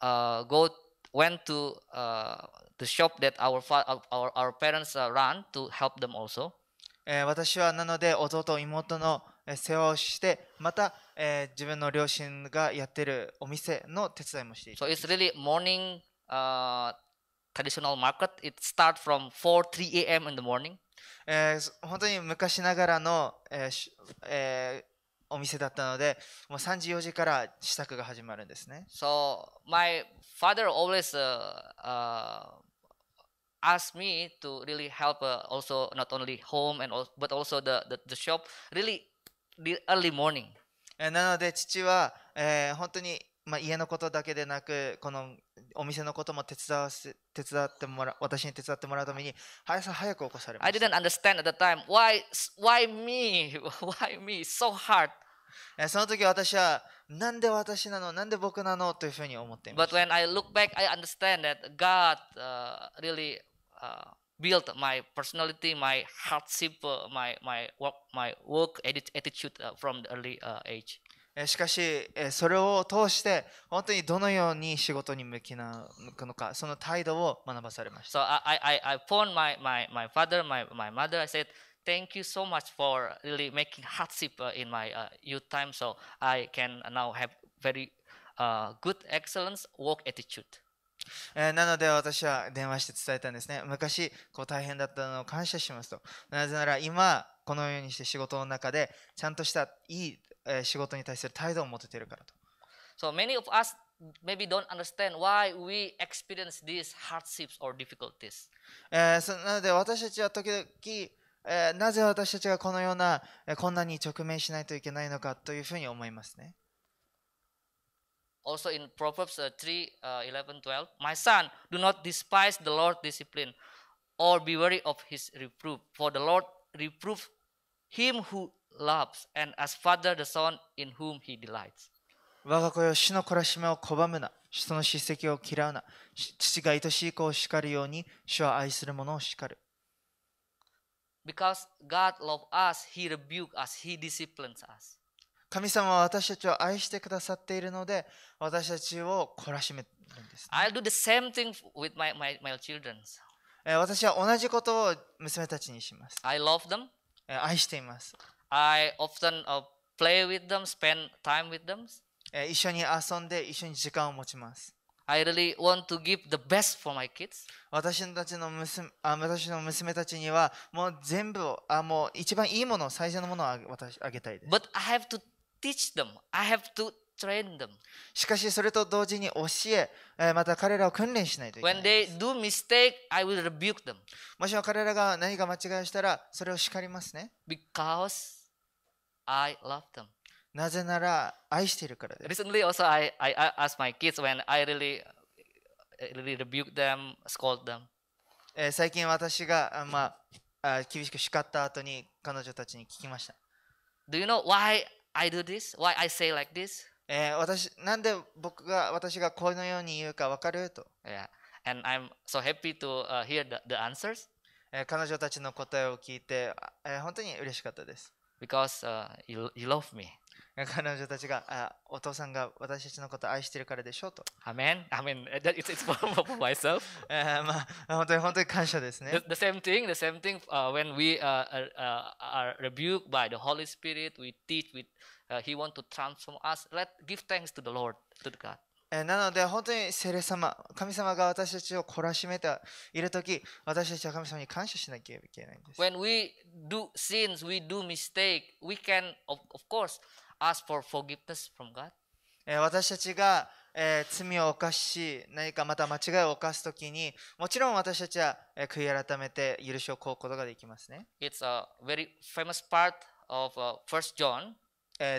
uh, go went to、uh, the shop that our, our, our parents、uh, run to help them also. 私はなので弟妹の世話をしてまた、えー、自分の両親がやってるお店の手伝いもしていた。So it's really morning、uh, traditional market. It starts from 4, 3 a.m. in the morning. えー、本当に昔ながらの、えーえー、お店だったので、もう3時4時から試作が始まるんですね。So my father always、uh, uh, asked me to really help、uh, also not only home and but also the the, the shop really early morning. なので父は、えー、本当に、まあ、家のことだけでなくこのお店のことも手伝わせ手伝ってもら私に手伝ってもらうために朝早く起こされました。I didn't understand at the time why why me why me so hard. その時私はなんで私なのなんで僕なのというふうに思っています。But when I look back, I understand that God、uh, really、uh, build my personality, my hardship, uh, my my work my work attitude uh, from the early uh, age. しかし、それを通して、本当にどのように仕事に向きなのか、その態度を学ばされました。So I, I, I phoned my, my, my father, my, my mother, I said, Thank you so much for really making hardship in my youth time, so I can now have very good excellence work attitude. えー、なので私は電話して伝えたんですね。昔、こう大変だったのを感謝しますと。なぜなら今、このようにして仕事の中で、ちゃんとしたいい、えー、仕事に対する態度を持てているからと。So many of us maybe don't understand why we experience these hardships or difficulties. えー、そなので私たちは時々、えー、なぜ私たちがこのような、えー、んなに直面しないといけないのかというふうに思いますね。also in Proverbs uh, 3 uh, 11 12 my son do not despise the Lord's discipline or be wary of his reproof for the Lord reproves him who loves and as father the son in whom he delights Because God loves us, He rebukes us, He disciplines us. 神様は私たちを愛してくださっているので、私たちを懲らしめるんです、i do the same thing with my, my, my children. 私は同じことを娘たちにします。I love them. 愛しています。I often、uh, play with them, spend time with them. 一緒に遊んで一緒に時間を持ちます。I really want to give the best for my kids. 私たちの娘あ私の娘たちにはもう全部をあもう一番いいもの最善のものをあげあげたいです。But I have to teach them. I have to train them. しかしそれと同時に教え、また彼らを訓練しないといけない。When they do mistake, I will rebuke them. もしも彼らが何か間違いをしたら、それを叱りますね。Because I love them. なぜなら愛しているからです。Recently also I, I asked my kids when I really, really r e b u k e them, scold them. 最近私が、まあ、厳しく叱った後に彼女たちに聞きました。Do you know why I do this? Why I say like this? えー、私なんで僕が私がこのように言うか分かると。Yeah. And I'm so happy to、uh, hear the, the answers. えー、彼女たちの答えを聞いて、えー、本当に嬉しかったです。Because、uh, you, you love me. 彼女たちが、あお父さんが私たちのことを愛してるからでしょうと。アメン、アメン、it's, it's for, f o myself. まあ、本当に本当に感謝ですね。The, the same thing, the same thing、uh, when we、uh, uh, are rebuked by the Holy Spirit, we teach, we,、uh, He wants to transform us. Let, give thanks to the Lord, to the God. なので本当に聖霊様、神様が私たちを懲らしめているとき、私たちは神様に感謝しなきゃいけないんです。When we do sins, we do mistake, we can, of, of course, ask for forgiveness from God? 私たちが、えー、罪を犯し、何かまた間違いを犯すときに、もちろん私たちは、えー、悔い改めて許しを請うことができますね。It's a very famous part of、uh, 1 John、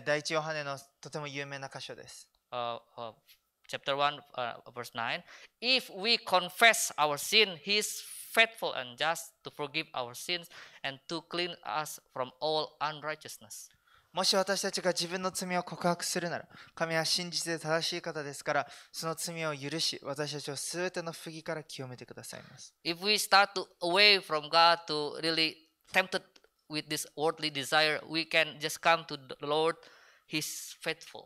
第一ヨハネのとても有名な箇所です。Uh, uh, chapter 1, uh, verse 9. If we confess our sin, he is faithful and just to forgive our sins and to clean us from all unrighteousness. もし私たちが自分の罪を告白するなら、神は真実で正しい方ですから、その罪を許し、私たちをすての不義から清めてくださいます。If we start to away from God to really tempted with this worldly desire, we can just come to the Lord, He's faithful.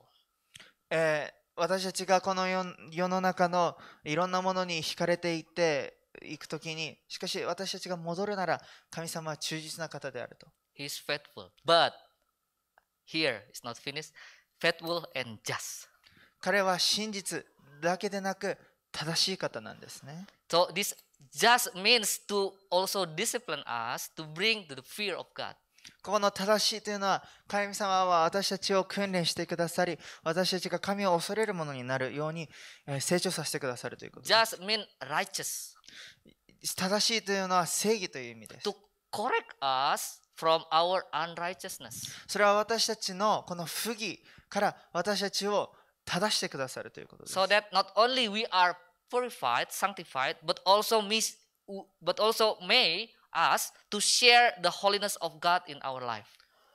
えー、私たちがこの世の中のいろんなものに惹かれていて行くときに、しかし私たちが戻るなら、神様は忠実な方であると。He's faithful. But Here is not finished. Faithful and just. 彼は真実だけでなく正しい方なんですね。So this just means to also discipline us to bring to the fear of God. ここの正しいというのは、神様は私たちを訓練してくださり、私たちが神を恐れるものになるように成長させてくださるということです。Just mean righteous. 正しいというのは正義という意味です。To correct us from our unrighteousness. それは私たちのこの不義から私たちを正してくださるということです。So that not only we are purified, sanctified, but also, mis but also may us to share the holiness of God in our life.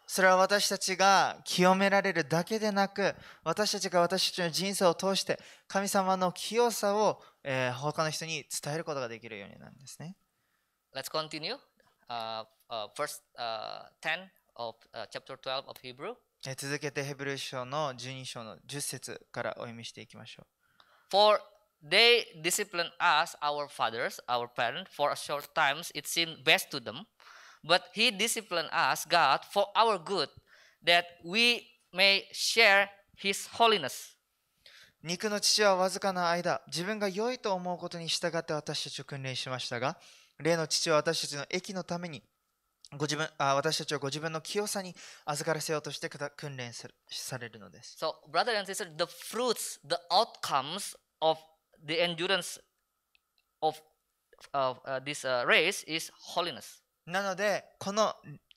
それは私たちが清められるだけでなく私たちが私たちの人生を通して神様の清さを、えー、他の人に伝えることができるようになるんですね。Let's continue. v s e 10 of chapter 12 of Hebrew. 続けてヘブル書の12章の10節からお読みしていきましょう。For they d i s c i p l i n e us, our fathers, our parents, for a short time it seemed best to them, but he disciplined us, God, for our good, that we may share his holiness. 肉の父はわずかな間、自分が良いと思うことに従って私たちを訓練しましたが、例の父は私たちの益のためにご自分あ私たちをご自分の清さに預からせようとして訓練されるのです。So, brother and sister, the fruits, the outcomes of the endurance of, of、uh, this、uh, race is holiness. なので、この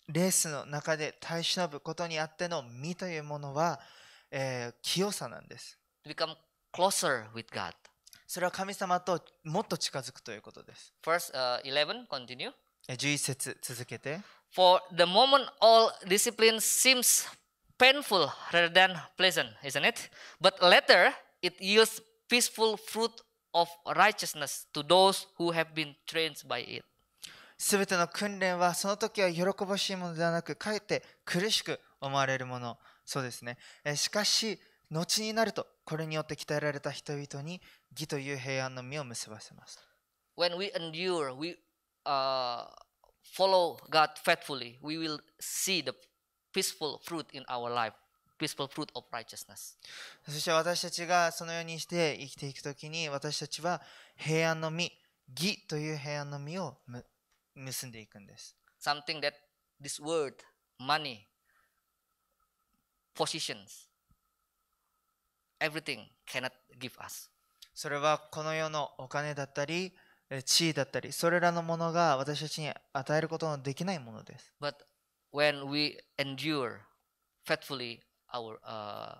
レースの中で耐え忍ぶことにあっての身というものは、えー、清さなんです。To become closer with God. それは神様ともっと近づくということです。Verse、uh, 11, continue. 11節続けて。For the moment all discipline seems painful rather than pleasant, isn't it? But later it yields peaceful fruit of righteousness to those who have been trained by it. すべての訓練はその時は喜ばしいものではなく、かえって苦しく思われるもの。そうですね。しかし、後になるとこれによって鍛えられた人々に義という平安の実を結ばせます。When we endure, we、uh, follow God faithfully, we will see the peaceful fruit in our life. peaceful fruit of righteousness. そして私たちがそのようにして生きていくときに私たちは平安の実、義という平安の実を結んでいくんです。Something that this word, money, positions everything cannot give us. それはこの世のお金だったり、地位だったり、それらのものが私たちに与えることのできないものです。But when we endure faithfully our、uh,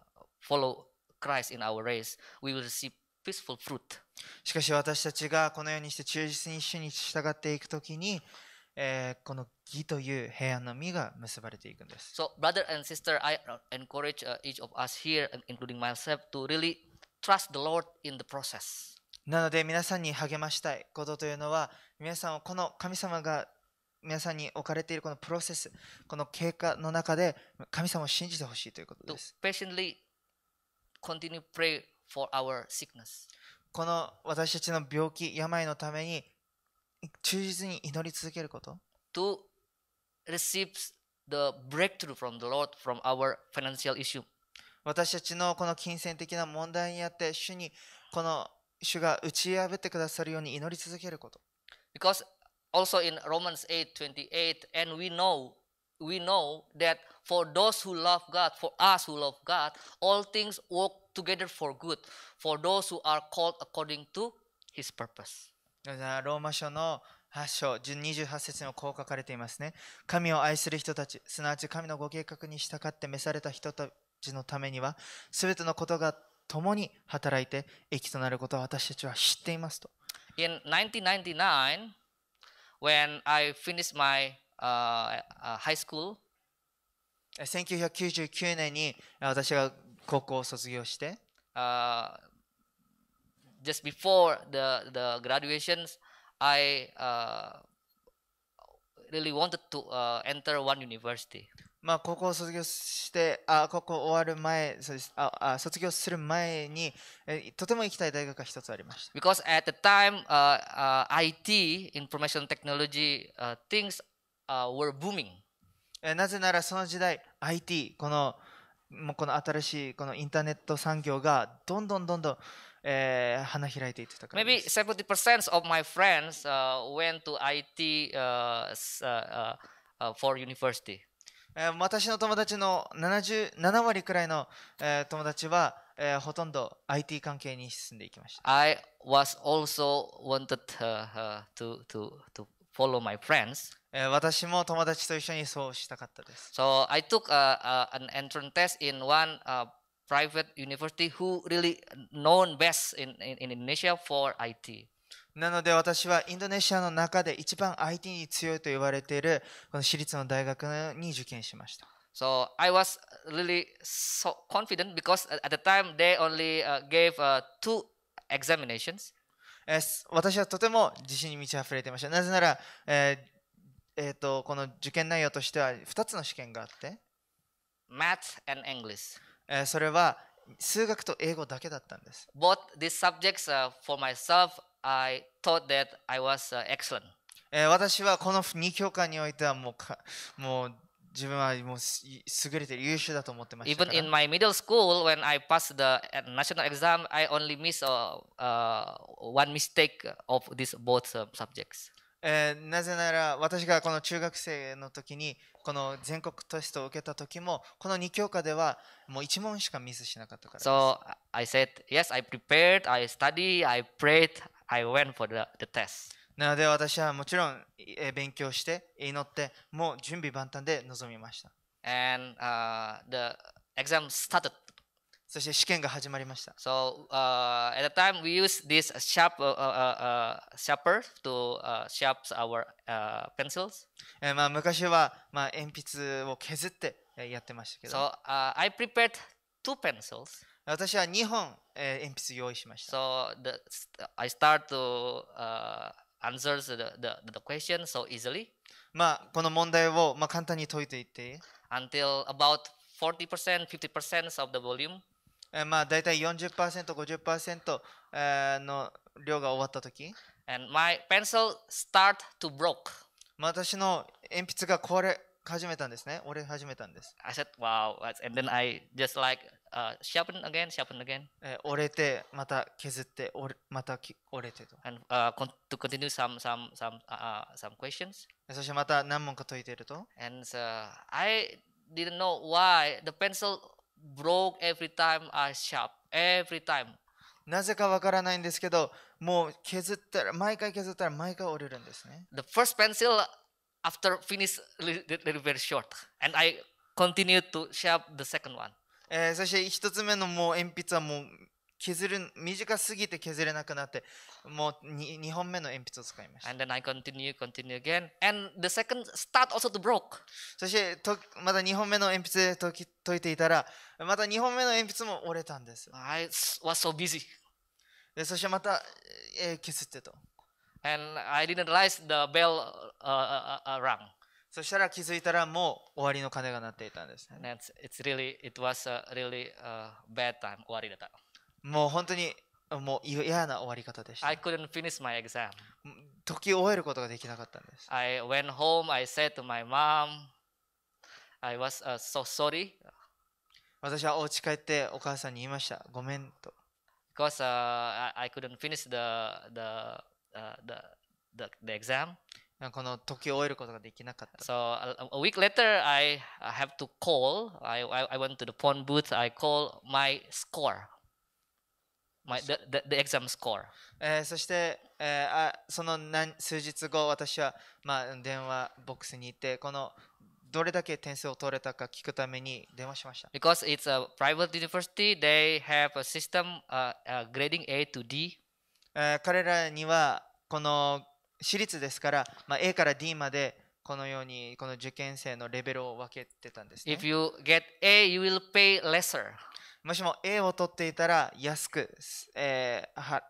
follow Christ in our race, we will receive peaceful fruit. しかし私たちがこのようにして忠実に一緒に従っていくときに、えー、この義という平安の実が結ばれていくんです。So, brother and sister, I encourage each of us here, including myself, to really trust the Lord in the process. なので皆さんに励ましたいことというのは皆さんをこの神様が皆さんに置かれているこのプロセスこの経過の中で神様を信じてほしいということです。Patiently continue pray for our sickness. この私たちの病気病のために忠実に祈り続けること to receive the breakthrough from the Lord from our financial issue. Because also in Romans 8:28 and we know we know that for those who love God for us who love God all things work together for good for those who are called according to his purpose. ローマ書の8章28節にはこう書かれていますね。神を愛する人たち、すなわち神のご計画に従って召された人たちのためには、すべてのことが共に働いて益となることを私たちは知っていますと。In 1999, when I finished my、uh, high school, 1999年に私が高校を卒業して、uh, just before the the graduations, I uh, really wanted to uh, enter one university. まあ、高校を卒業して、あ高校終わる前、そああ卒業する前に、えとても行きたい大学が一つありました。Because at the time,、uh, uh, IT, information technology、uh, things、uh, were booming. なぜならその時代、IT、このもうこの新しいこのインターネット産業がどんどんどんどんえー、花開いていってたから Maybe 70% of my friends、uh, went to IT、uh, uh, uh, for university. 私の友達の77割くらいの、えー、友達は、えー、ほとんど IT 関係に進んでいきました。I was also wanted、uh, to, to, to follow my friends. 私も友達と一緒にそうしたかったです。So I took a, a, an entrance test in one、uh, private university who really known best in, in, in Indonesia for IT. なので私はインドネシアの中で一番 IT に強いと言われているこの私立の大学に受験しました。So I was really so confident because at the time they only gave two examinations. 私はとても自信に満ち溢れていました。なぜなら、えーえー、とこの受験内容としては2つの試験があって。Math and English. それは数学と英語だけだったんです。Both these subjects、uh, for myself, I thought that I was、uh, excellent. 私はこの2教科においてはもうかもう自分はもう優れて優秀だと思ってましたから。Even in my middle school, when I passed the national exam, I only missed、uh, uh, one mistake of these both subjects. えー、なぜなら私がこの中学生の時にこの全国テストを受けた時もこの2教科ではもう1問しかミスしなかったからです。So I said, yes, I prepared, I studied, I prayed, I went for the, the test. なので私はもちろん勉強して祈ってもう準備万端で臨みました。And、uh, the exam started そして試験が始まりました。So、uh, at the time we used this sharp、uh, uh, uh, sharper to、uh, sharp our、uh, pencils. えまあ昔はまあ鉛筆を削ってやってましたけど。So、uh, I prepared two pencils. 私は2本、えー、鉛筆用意しました。So the, I start to、uh, answer the, the, the question so easily. まあこの問題をまあ簡単に解いていって。Until about 40%, 50% of the volume. まあ大体 40%50% の量が終わった時 And my pencil start to broke. 私の鉛筆が壊れ始めたんですね。折れ始めたんです。I said, wow. And then I just like、uh, sharpen again, sharpen again. 折れて、また削って、折また折れてと。And、uh, to continue some, some, some,、uh, some questions. そしてまた何問か解いてると。And、uh, I didn't know why the pencil broke every time I shop. Every time. なぜかわからないんですけど、もう削ったら、毎回削ったら毎回折れるんですね。The first pencil after finish little very short. And I c o n t i n u e to sharp the second one. えー、そして一つ目のもう鉛筆はもう削る短すぎて削れなくなってもう 2, 2本目の鉛筆を使いました。And then I continue, continue again. And the second start also to broke. そしてとまた2本目の鉛筆で解き解いていたらまた2本目の鉛筆も折れたんです。I was so busy. でそしてまた、えー、削ってと。And I didn't realize the bell、uh, uh, uh, rang. そしたら気づいたらもう終わりの鐘が鳴っていたんです、And it's, it's really, it was a really、uh, bad time, 終わりだった。もう本当にもう嫌な終わり方でした。I couldn't finish my exam. 解き終えることができなかったんです。I went home, I said to my mom, I was、uh, so sorry. 私はお家帰ってお母さんに言いました。ごめんと。Because、uh, I couldn't finish the, the,、uh, the, the, the exam. この解き終えることができなかった。So a week later, I have to call. I, I, I went to the phone booth. I call my score. my, the, the, the exam score. えー、そして、えー、あその何数日後、私は、まあ、電話ボックスに行って、このどれだけ点数を取れたか聞くために電話しました。Because it's a private university, they have a system、uh, uh, grading A to D. えー、彼らにはこの私立ですから、まあ、A から D までこのようにこの受験生のレベルを分けてたんです、ね。If you get A, you will pay lesser. もしも A を取っていたら安く、えー、は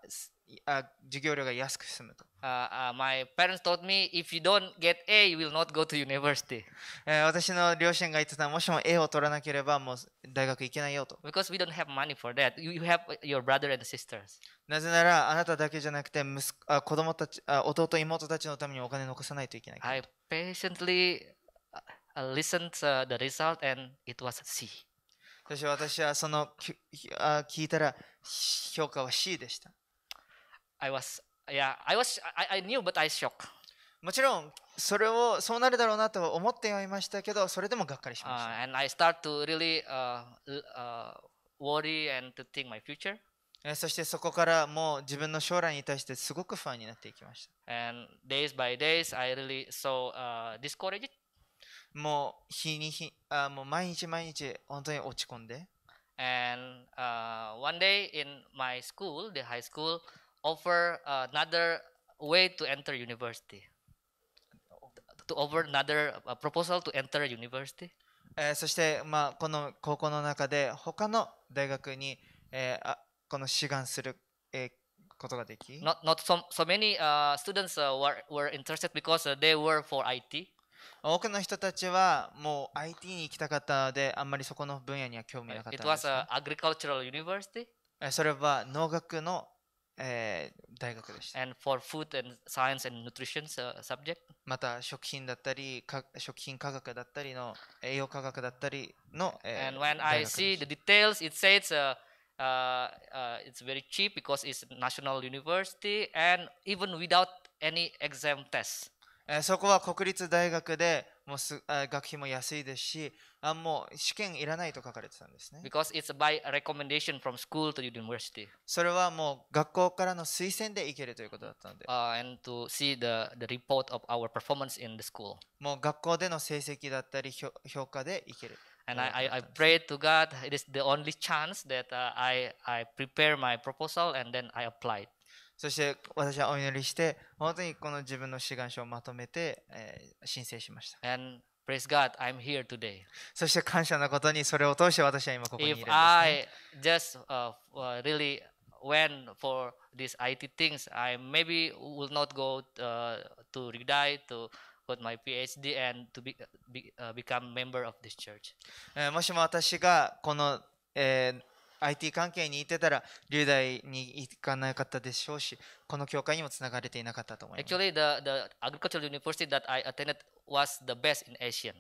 あ授業料が安く済むと。Uh, uh, my parents told me if you don't get A, you will not go to university. 私の両親が言ってたもしも A を取らなければもう大学行けないよと。Because we don't have money for that. You have your brother and sisters. なぜならあなただけじゃなくて息あ子供たちあ弟妹たちのためにお金残さないといけない。I patiently listened to the result and it was C. そして私はその聞いたら評価は C でした。I was, yeah, I was, I, I knew, but I shocked. もちろん、それをそうなるだろうなと思ってはいましたけど、それでもがっかりしました。Uh, and I start to really uh, uh, worry and to think my future. そしてそこからもう自分の将来に対してすごく不安になっていきました。And days by days, I really so、uh, discouraged. もう日に日あもう毎日毎日本当に落ち込んで And、uh, one day in my school, the high school, offer another way to enter university. To offer another proposal to enter university. えー、そして、まあ、この高校の中で他の大学に、えー、あこの志願する、えー、ことができ Not, not so, so many、uh, students、uh, were, were interested because、uh, they were for IT. 多くの人たちはもう IT に行きたかったのであんまりそこの分野には興味なかったです、ね。It was a agricultural university? それは農学の、えー、大学でした。And for food and science and nutrition subject? また食品だったりか食品科学だったりの栄養科学だったりの、えー、And when I see the details, it says、uh, Uh, uh, it's very cheap because it's national university and even without any exam test. そこは国立大学でもうす学費も安いですしあもう試験いらないと書かれてたんですね。Because it's by recommendation from school to university. それはもう学校からの推薦で行けるということだったので。Uh, and to see the, the report of our performance in the school. もう学校での成績だったり評価で行ける。And I, I, I pray to God, it is the only chance that、uh, I, I prepare my proposal and then I applied. そして私はお祈りして、本当にこの自分の志願書をまとめて、えー、申請しました。And Praise God, I'm here today. そして感謝のことにそれを通して私は今ここにいるんです、ね。If I just、uh, really went for these IT things, I maybe will not go、uh, to Rigdai to got my PhD and to be, be、uh, become member of this church. もしも私がこの、えー IT 関係にいってたら、流大に行かなかったでしょうし、この教会にもつながれていなかったと思います。Actually, the, the agricultural university that I attended was the best in a s i a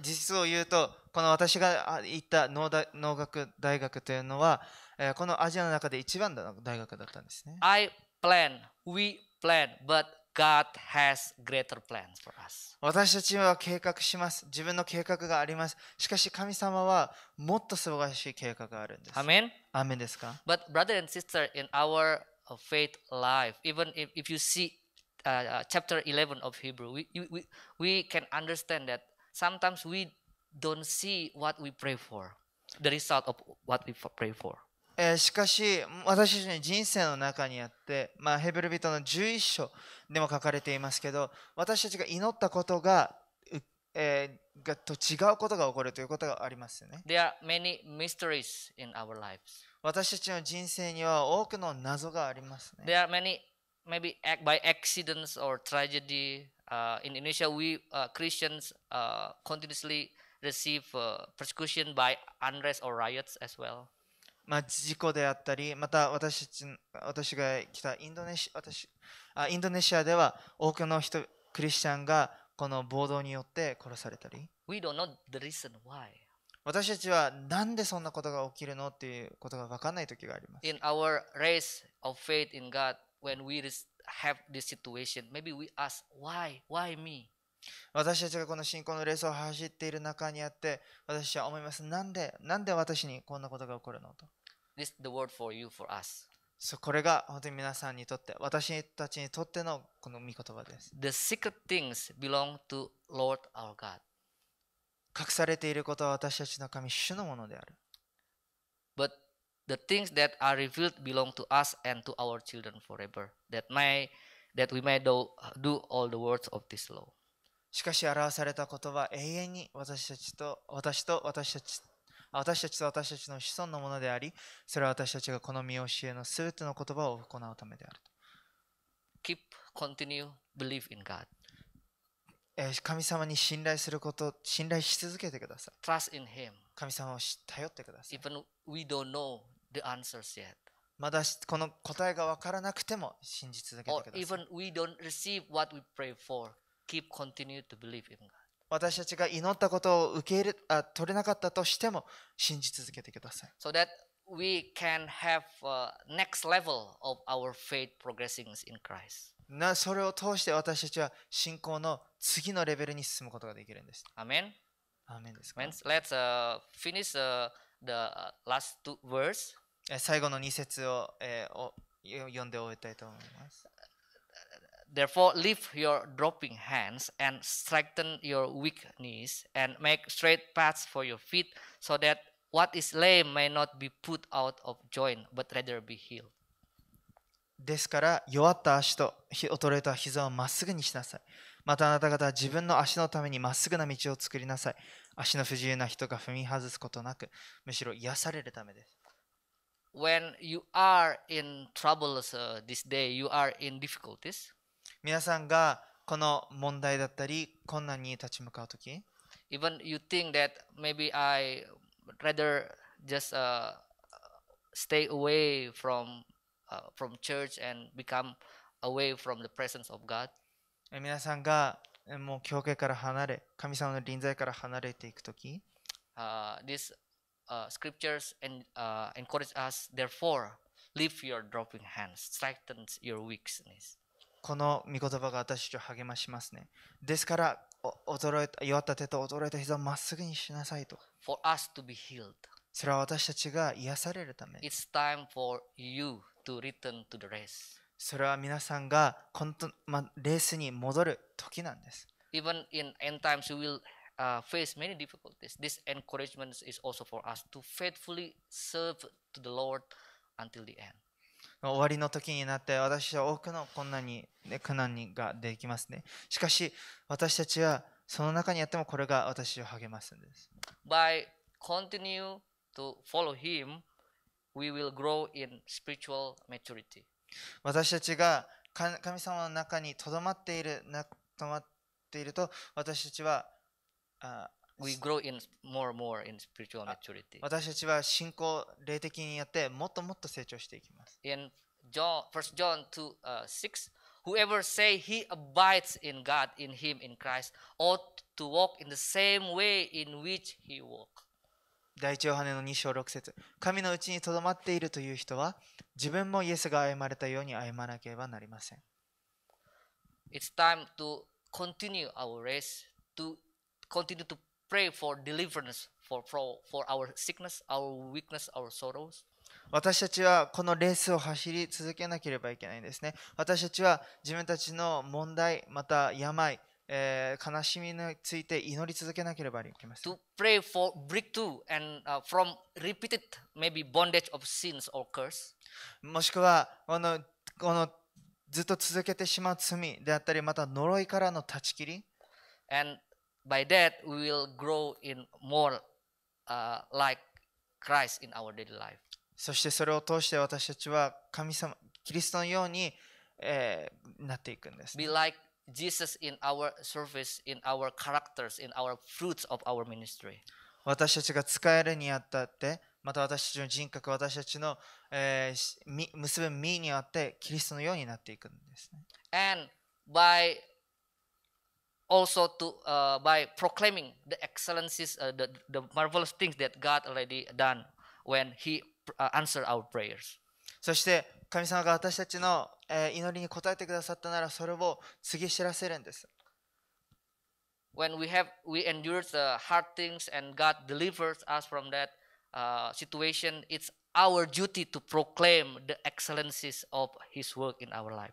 実を言うと、この私が行った農大農学大学というのは、えこのアジアの中で一番の大学だったんですね。I plan, we plan, but God has greater plans for us. 私たちは計画します。自分の計画があります。しかし神様はもっと素晴らしい計画があるんです。Amen? アメンですか But brother and sister, in our faith life, even if, if you see uh, chapter 11 of Hebrew, we, we, we can understand that sometimes we don't see what we pray for, the result of what we pray for. えー、しかし私たちの人生の中にあって、まあ、ヘブル人の11章でも書かれていますけど私たちが祈ったことが,、えー、がと違うことが起こるということがありますよね。There are many mysteries in our lives. 私たちの人生には多くの謎がありますね。There are many, maybe by accidents or tragedy、uh, in Indonesia, we、uh, Christians、uh, continuously receive、uh, persecution by unrest or riots as well. まあ、事故であったり、また私私が来たインドネシ私あインドネシアでは多くの人クリスチャンがこの暴動によって殺されたり。We don't know the reason why. 私たちはなんでそんなことが起きるのっていうことが分かんない時があります。In our race of faith in God, when we have this situation, maybe we ask, why? Why me? 私たちがこの信仰のレースを走っている中にあって、私は思います。なんで、なんで私にこんなことが起こるのと。This the word for you, for us. そうこれが本当に皆さんにとって私たちにとってのこの御言葉です。The secret things belong to Lord our God. 隠されていることは私たちの神主のものである。But the things that are revealed belong to us and to our children forever, that, may, that we may do, do all the words of this law. しかし表されたことは永遠に私たちと私と私たち私たちと私たちの子孫のものであり、それは私たちがこの見教えのすべての言葉を行うためである。Keep, continue, believe in God. 神様に信頼すること、信頼し続けてください。Trust in Him. 神様を頼ってください。Even we don't know the answers yet. まだこの答えが分からなくても信じ続けてください。Or even we don't receive what we pray for, keep continue to believe in God. 私たちが祈ったことを受け入れあ取れなかったとしても信じ続けてください。So that we can have a next level of our faith progressing in Christ. なそれを通して私たちは信仰の次のレベルに進むことができるんです。アメン。アメンですか。Let's、uh, finish、uh, the last two verse. 最後の2節を、えー、お読んで終えたいと思います。Therefore, lift your dropping hands and strengthen your weak knees and make straight paths for your feet so that what is lame may not be put out of joint but rather be healed. When you are in troubles、uh, this day, you are in difficulties. 皆さんがこの問題だったり困難に立ち向かうとき even you think that maybe I rather just uh, stay away from uh, from church and become away from the presence of God 皆さんがもう教会から離れ神様の臨在から離れていくとき、uh, these uh, scriptures and, uh, encourage us therefore lift your dropping hands strengthen your weakness この御言葉が私を励ましますね。ですから、驚いた弱った手と驚いた膝をまっすぐにしなさいと。For us to be healed. それは私たちが癒されるため。It's time for you to return to the race. それは皆さんがこの、ま、レースに戻る時なんです。Even in end times, you will face many difficulties. This encouragement is also for us to faithfully serve to the Lord until the end. 終わりの時になって私は多くの困難に苦難にができますねしかし私たちはその中にあってもこれが私を励ますんです By continue to follow him we will grow in spiritual maturity 私たちが神様の中にとどまっているとどまっていると私たちはあ we grow in more and more in spiritual maturity. 私たちは信仰霊的にやってもっともっと成長していきます。In John, 1 John 2, uh, 6, whoever say he abides in God, in him, in Christ, ought to walk in the same way in which he walked. 第一ヨハネの2章6節神のうちにとどまっているという人は自分もイエスが歩まれたように歩まなければなりません。It's time to continue our race, to continue to pray for deliverance for, for, for our sickness, our weakness, our sorrows. 私たちはこのレースを走り続けなければいけないんですね。私たちは自分たちの問題、また病、えー、悲しみについて祈り続けなければいけません。To pray for breakthrough and、uh, from repeated maybe bondage of sins or curse. もしくはこのこのずっと続けてしまう罪であったり、また呪いからの断ち切り。And by that we will grow in more、uh, like Christ in our daily life. そしてそれを通して私たちは神様、キリストのように、えー、なっていくんです、ね。Be like Jesus in our service, in our characters, in our fruits of our ministry. 私たちが使えるにあったって、また私たちの人格、私たちの、えー、結ぶ身にあって、キリストのようになっていくんですね。And by also to uh, by proclaiming the excellencies, uh, the, the marvelous things that God already done when He uh, answered our prayers. そして神様が私たちの、えー、祈りに応えてくださったならそれを次知らせるんです。When we have we endured the hard things and God delivers us from that、uh, situation, it's our duty to proclaim the excellencies of His work in our lives.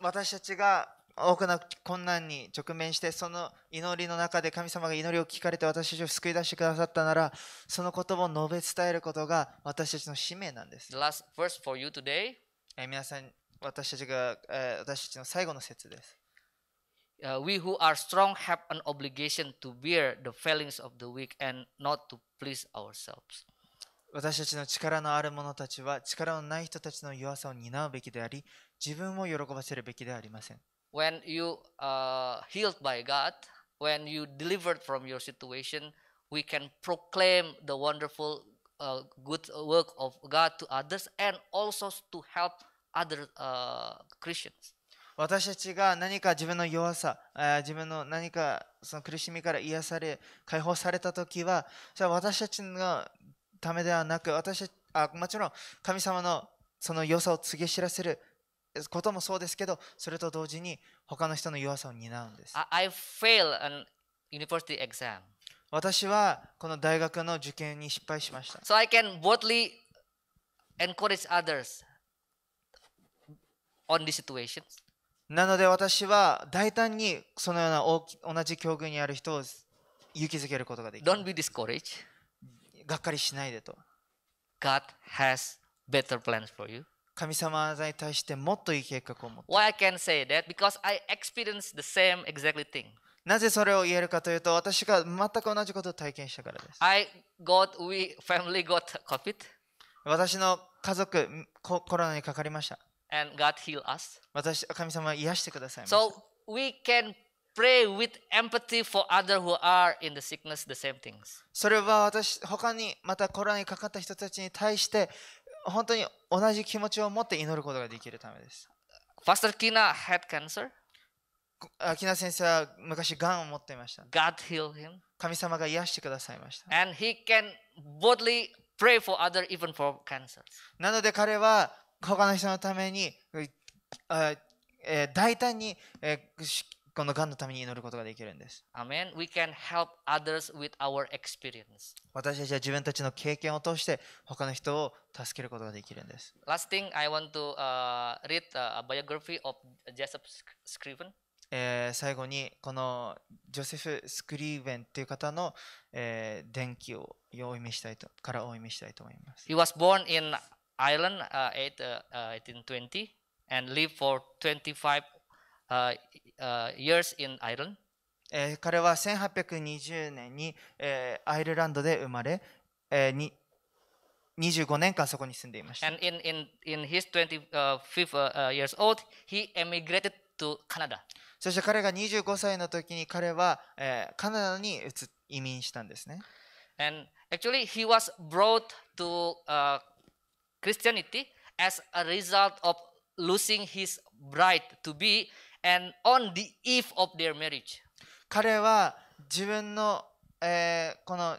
私たちが多くの困難に直面してその祈りの中で神様が祈りを聞かれて私たちを救い出してくださったならその言葉を述べ伝えることが私たちの使命なんです。The last verse for you today. 皆さん私たちが私たちの最後の説です。we who are strong have an obligation to bear the failings of the weak and not to please ourselves. 私たちの力のある者たちは力のない人たちの弱さを担うべきであり自分を喜ばせるべきではありません。when you uh, healed by God, when you delivered from your situation, we can proclaim the wonderful uh, good work of God to others and also to help other uh, Christians. 私たちが何か自分の弱さ、え自分の何かその苦しみから癒され、解放されたときは、それは私たちのためではなく、私あもちろん神様のその良さを告げ知らせることもそうですけど、それと同時に他の人の弱さを担うんです。I, I fail an university exam. 私はこの大学の受験に失敗しました。So I can boldly encourage others on these situations. なので私は大胆にそのような大き同じ境遇にある人を勇気づけることができる。Don't be discouraged. がっかりしないでと。God has better plans for you. 神様に対してもっといい計画を持って Why I can say that? Because I experienced the same exactly thing. なぜそれを言えるかというと、私が全く同じことを体験したからです。I got, we family got COVID. 私の家族コ、コロナにかかりました。And God heal us. 私、神様は癒してくださいました。So we can pray with empathy for others who are in the sickness, the same things. それは私、他にまたコロナにかかった人たちに対して、本当に同じ気持ちを持って祈ることができるためです。Pastor Kina had cancer. キナ先生は昔癌を持っていました。God healed him. 神様が癒してくださいました。And he can boldly pray for other even for cancer. なので彼は他の人のために、えー、大胆に、えー、このがんのために祈ることができるんです。Amen. We can help others with our experience. 私たちは自分たちの経験を通して他の人を助けることができるんです。Last thing, I want to、uh, read a biography of Joseph Scriven. えー、最後にこのジョセフ・スクリーベンという方の、えー、伝記をお読みしたいとからお読みしたいと思います。He was born in Ireland、uh, 1820 and lived for 25 uh, years in Ireland. えー、彼は1820年に、えー、アイルランドで生まれ、えー、に25年間そこに住んでいました。And in, in, in his 25 years old, he emigrated to Canada. そして彼が25歳の時に彼は、えー、カナダに移移民したんですね。And actually, he was brought to、uh, Christianity as a result of losing his bride to be and on the eve of their marriage. 彼は自分の、えー、この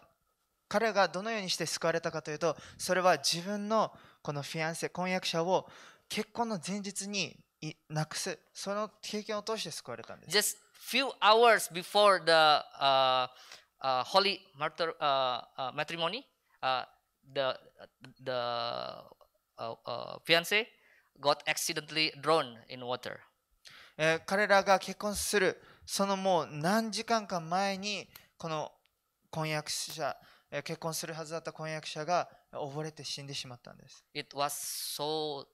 彼がどのようにして救われたかというと、それは自分のこのフィアンセ、婚約者を結婚の前日になくす、その経験を通して救われたんです。Just few hours before the、uh, uh, holy martyr, uh, uh, matrimony, uh, the, the uh, uh, fiance got accidentally drowned in water. えー、彼らが結婚するそのもう何時間か前にこの婚約者、えー、結婚するはずだった婚約者が溺れて死んでしまったんです。It was so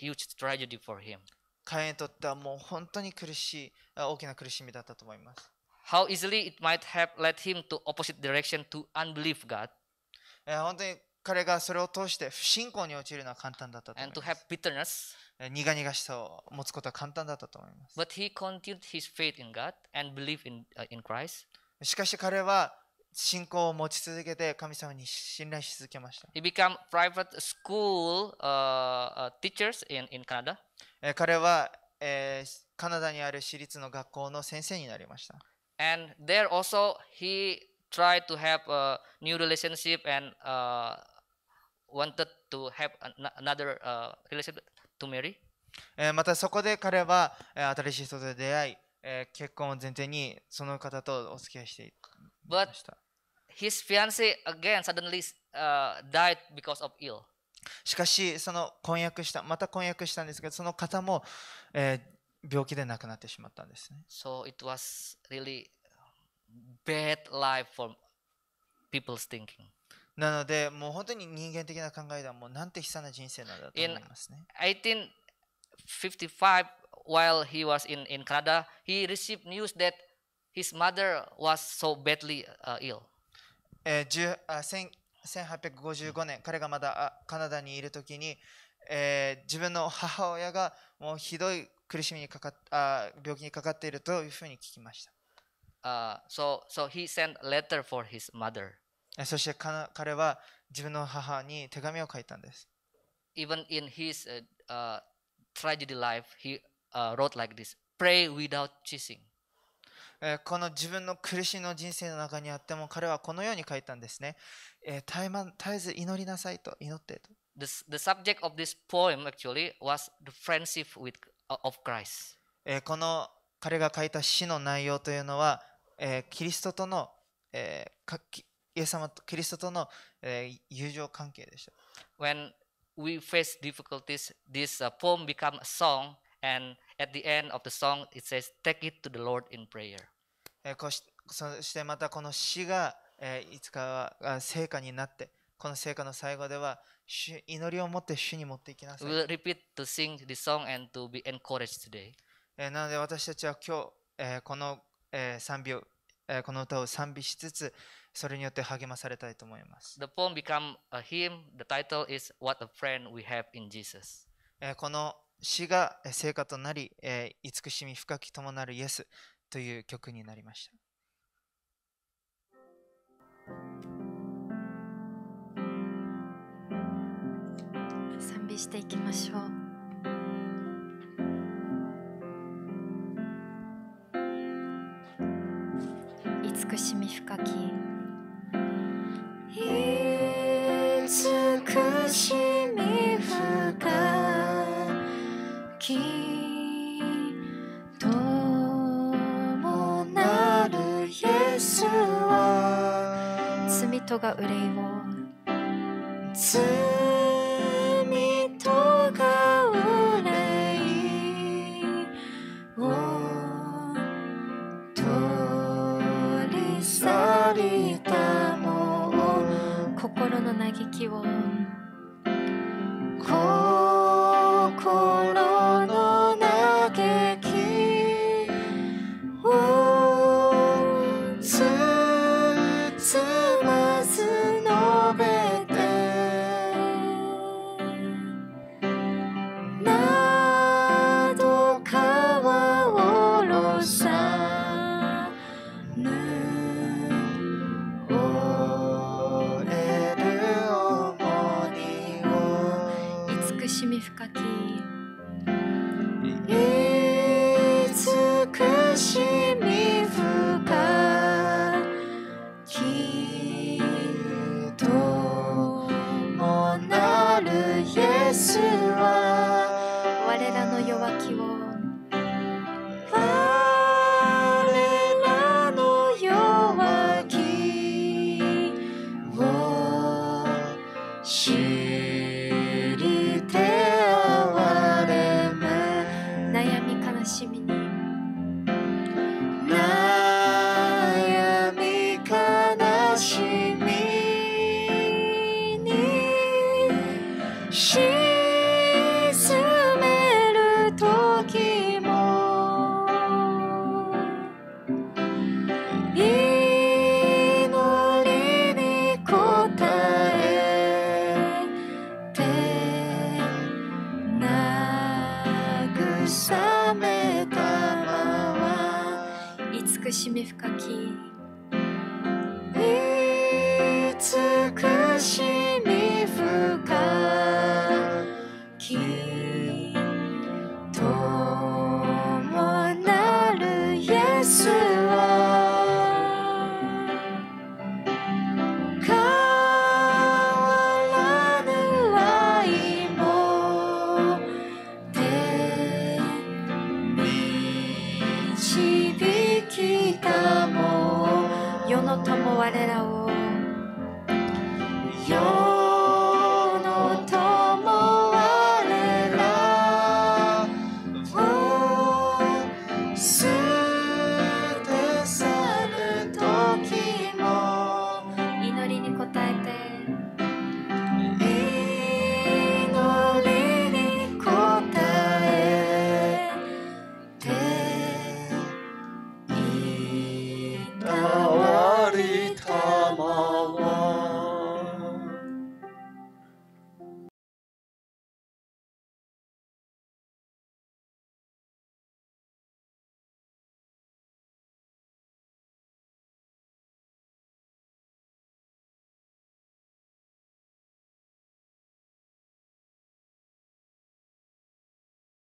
huge tragedy for him. 彼にとってはもう本当に苦しい大きな苦しみだったと思います。How easily it might have led him to opposite direction to u n b e l i e f God. 本当に彼がそれを通して不信仰に陥るのは簡単だったと思います。And to have bitterness. 苦々しさを持つことは簡単だったと思います。But he continued his faith in God and belief in,、uh, in Christ. しかし彼は信仰を持ち続けて神様に信頼し続けました。He became private school、uh, teachers in, in Canada. 彼は、えー、カナダにある私立の学校の先生になりました。And there also he tried to have a new relationship and、uh, wanted to have another、uh, relationship to marry. えー、またそこで彼は、えー、新しい人と出会い、えー、結婚を前提にその方とお付き合いしていました。But his fiancée again suddenly、uh, died because of ill. しかし、その婚約した、また婚約したんですけど、その方も、えー、病気で亡くなってしまったんですね。So it was really bad life for people's thinking. なので、もう本当に人間的な考えではもうなんて悲惨な人生なんだと思いますね。In 1855, while he was in, in Canada, he received news that his mother was so badly、uh, ill. えー、1855年、彼がまだカナダにいるときに、えー、自分の母親がもうひどい苦しみにかかあ病気にかかっているというふうに聞きました。Uh, so, so he sent a letter for his mother. そして彼は自分の母に手紙を書いたんです。Even in his、uh, tragedy life, he、uh, wrote like this: Pray without ceasing. この自分の苦しみの人生の中にあっても彼はこのように書いたんですね。えー、絶えず祈りなさいと祈ってと。The, the subject of this poem actually was the friendship with, of Christ. えー、この彼が書いた詩の内容というのは、えー、キリストとの、えー、イエス様とキリストとの、えー、友情関係でした。When we face difficulties, this poem becomes a song, and at the end of the song, it says, Take it to the Lord in prayer. こしそしてまたこの詩が、えー、いつかは成果になって、この成果の最後では、主祈りを持って主に持っていきなさい。We'll repeat to sing this song and to be encouraged today. えー、なので私たちは今日、えー、この、えー、賛美を、えー、この歌を賛美しつつ、それによって励まされたいと思います。The poem become a hymn. The title is What a Friend We Have in Jesus. この詩が成果となり、慈しみ深き伴るイエスという曲になりました。賛美していきましょう。慈しみ深きしみ深き」「ともなるイエスは」「罪とが憂いを」「罪とが憂いを」「取り去りたも心の嘆きを」スは我らの弱きを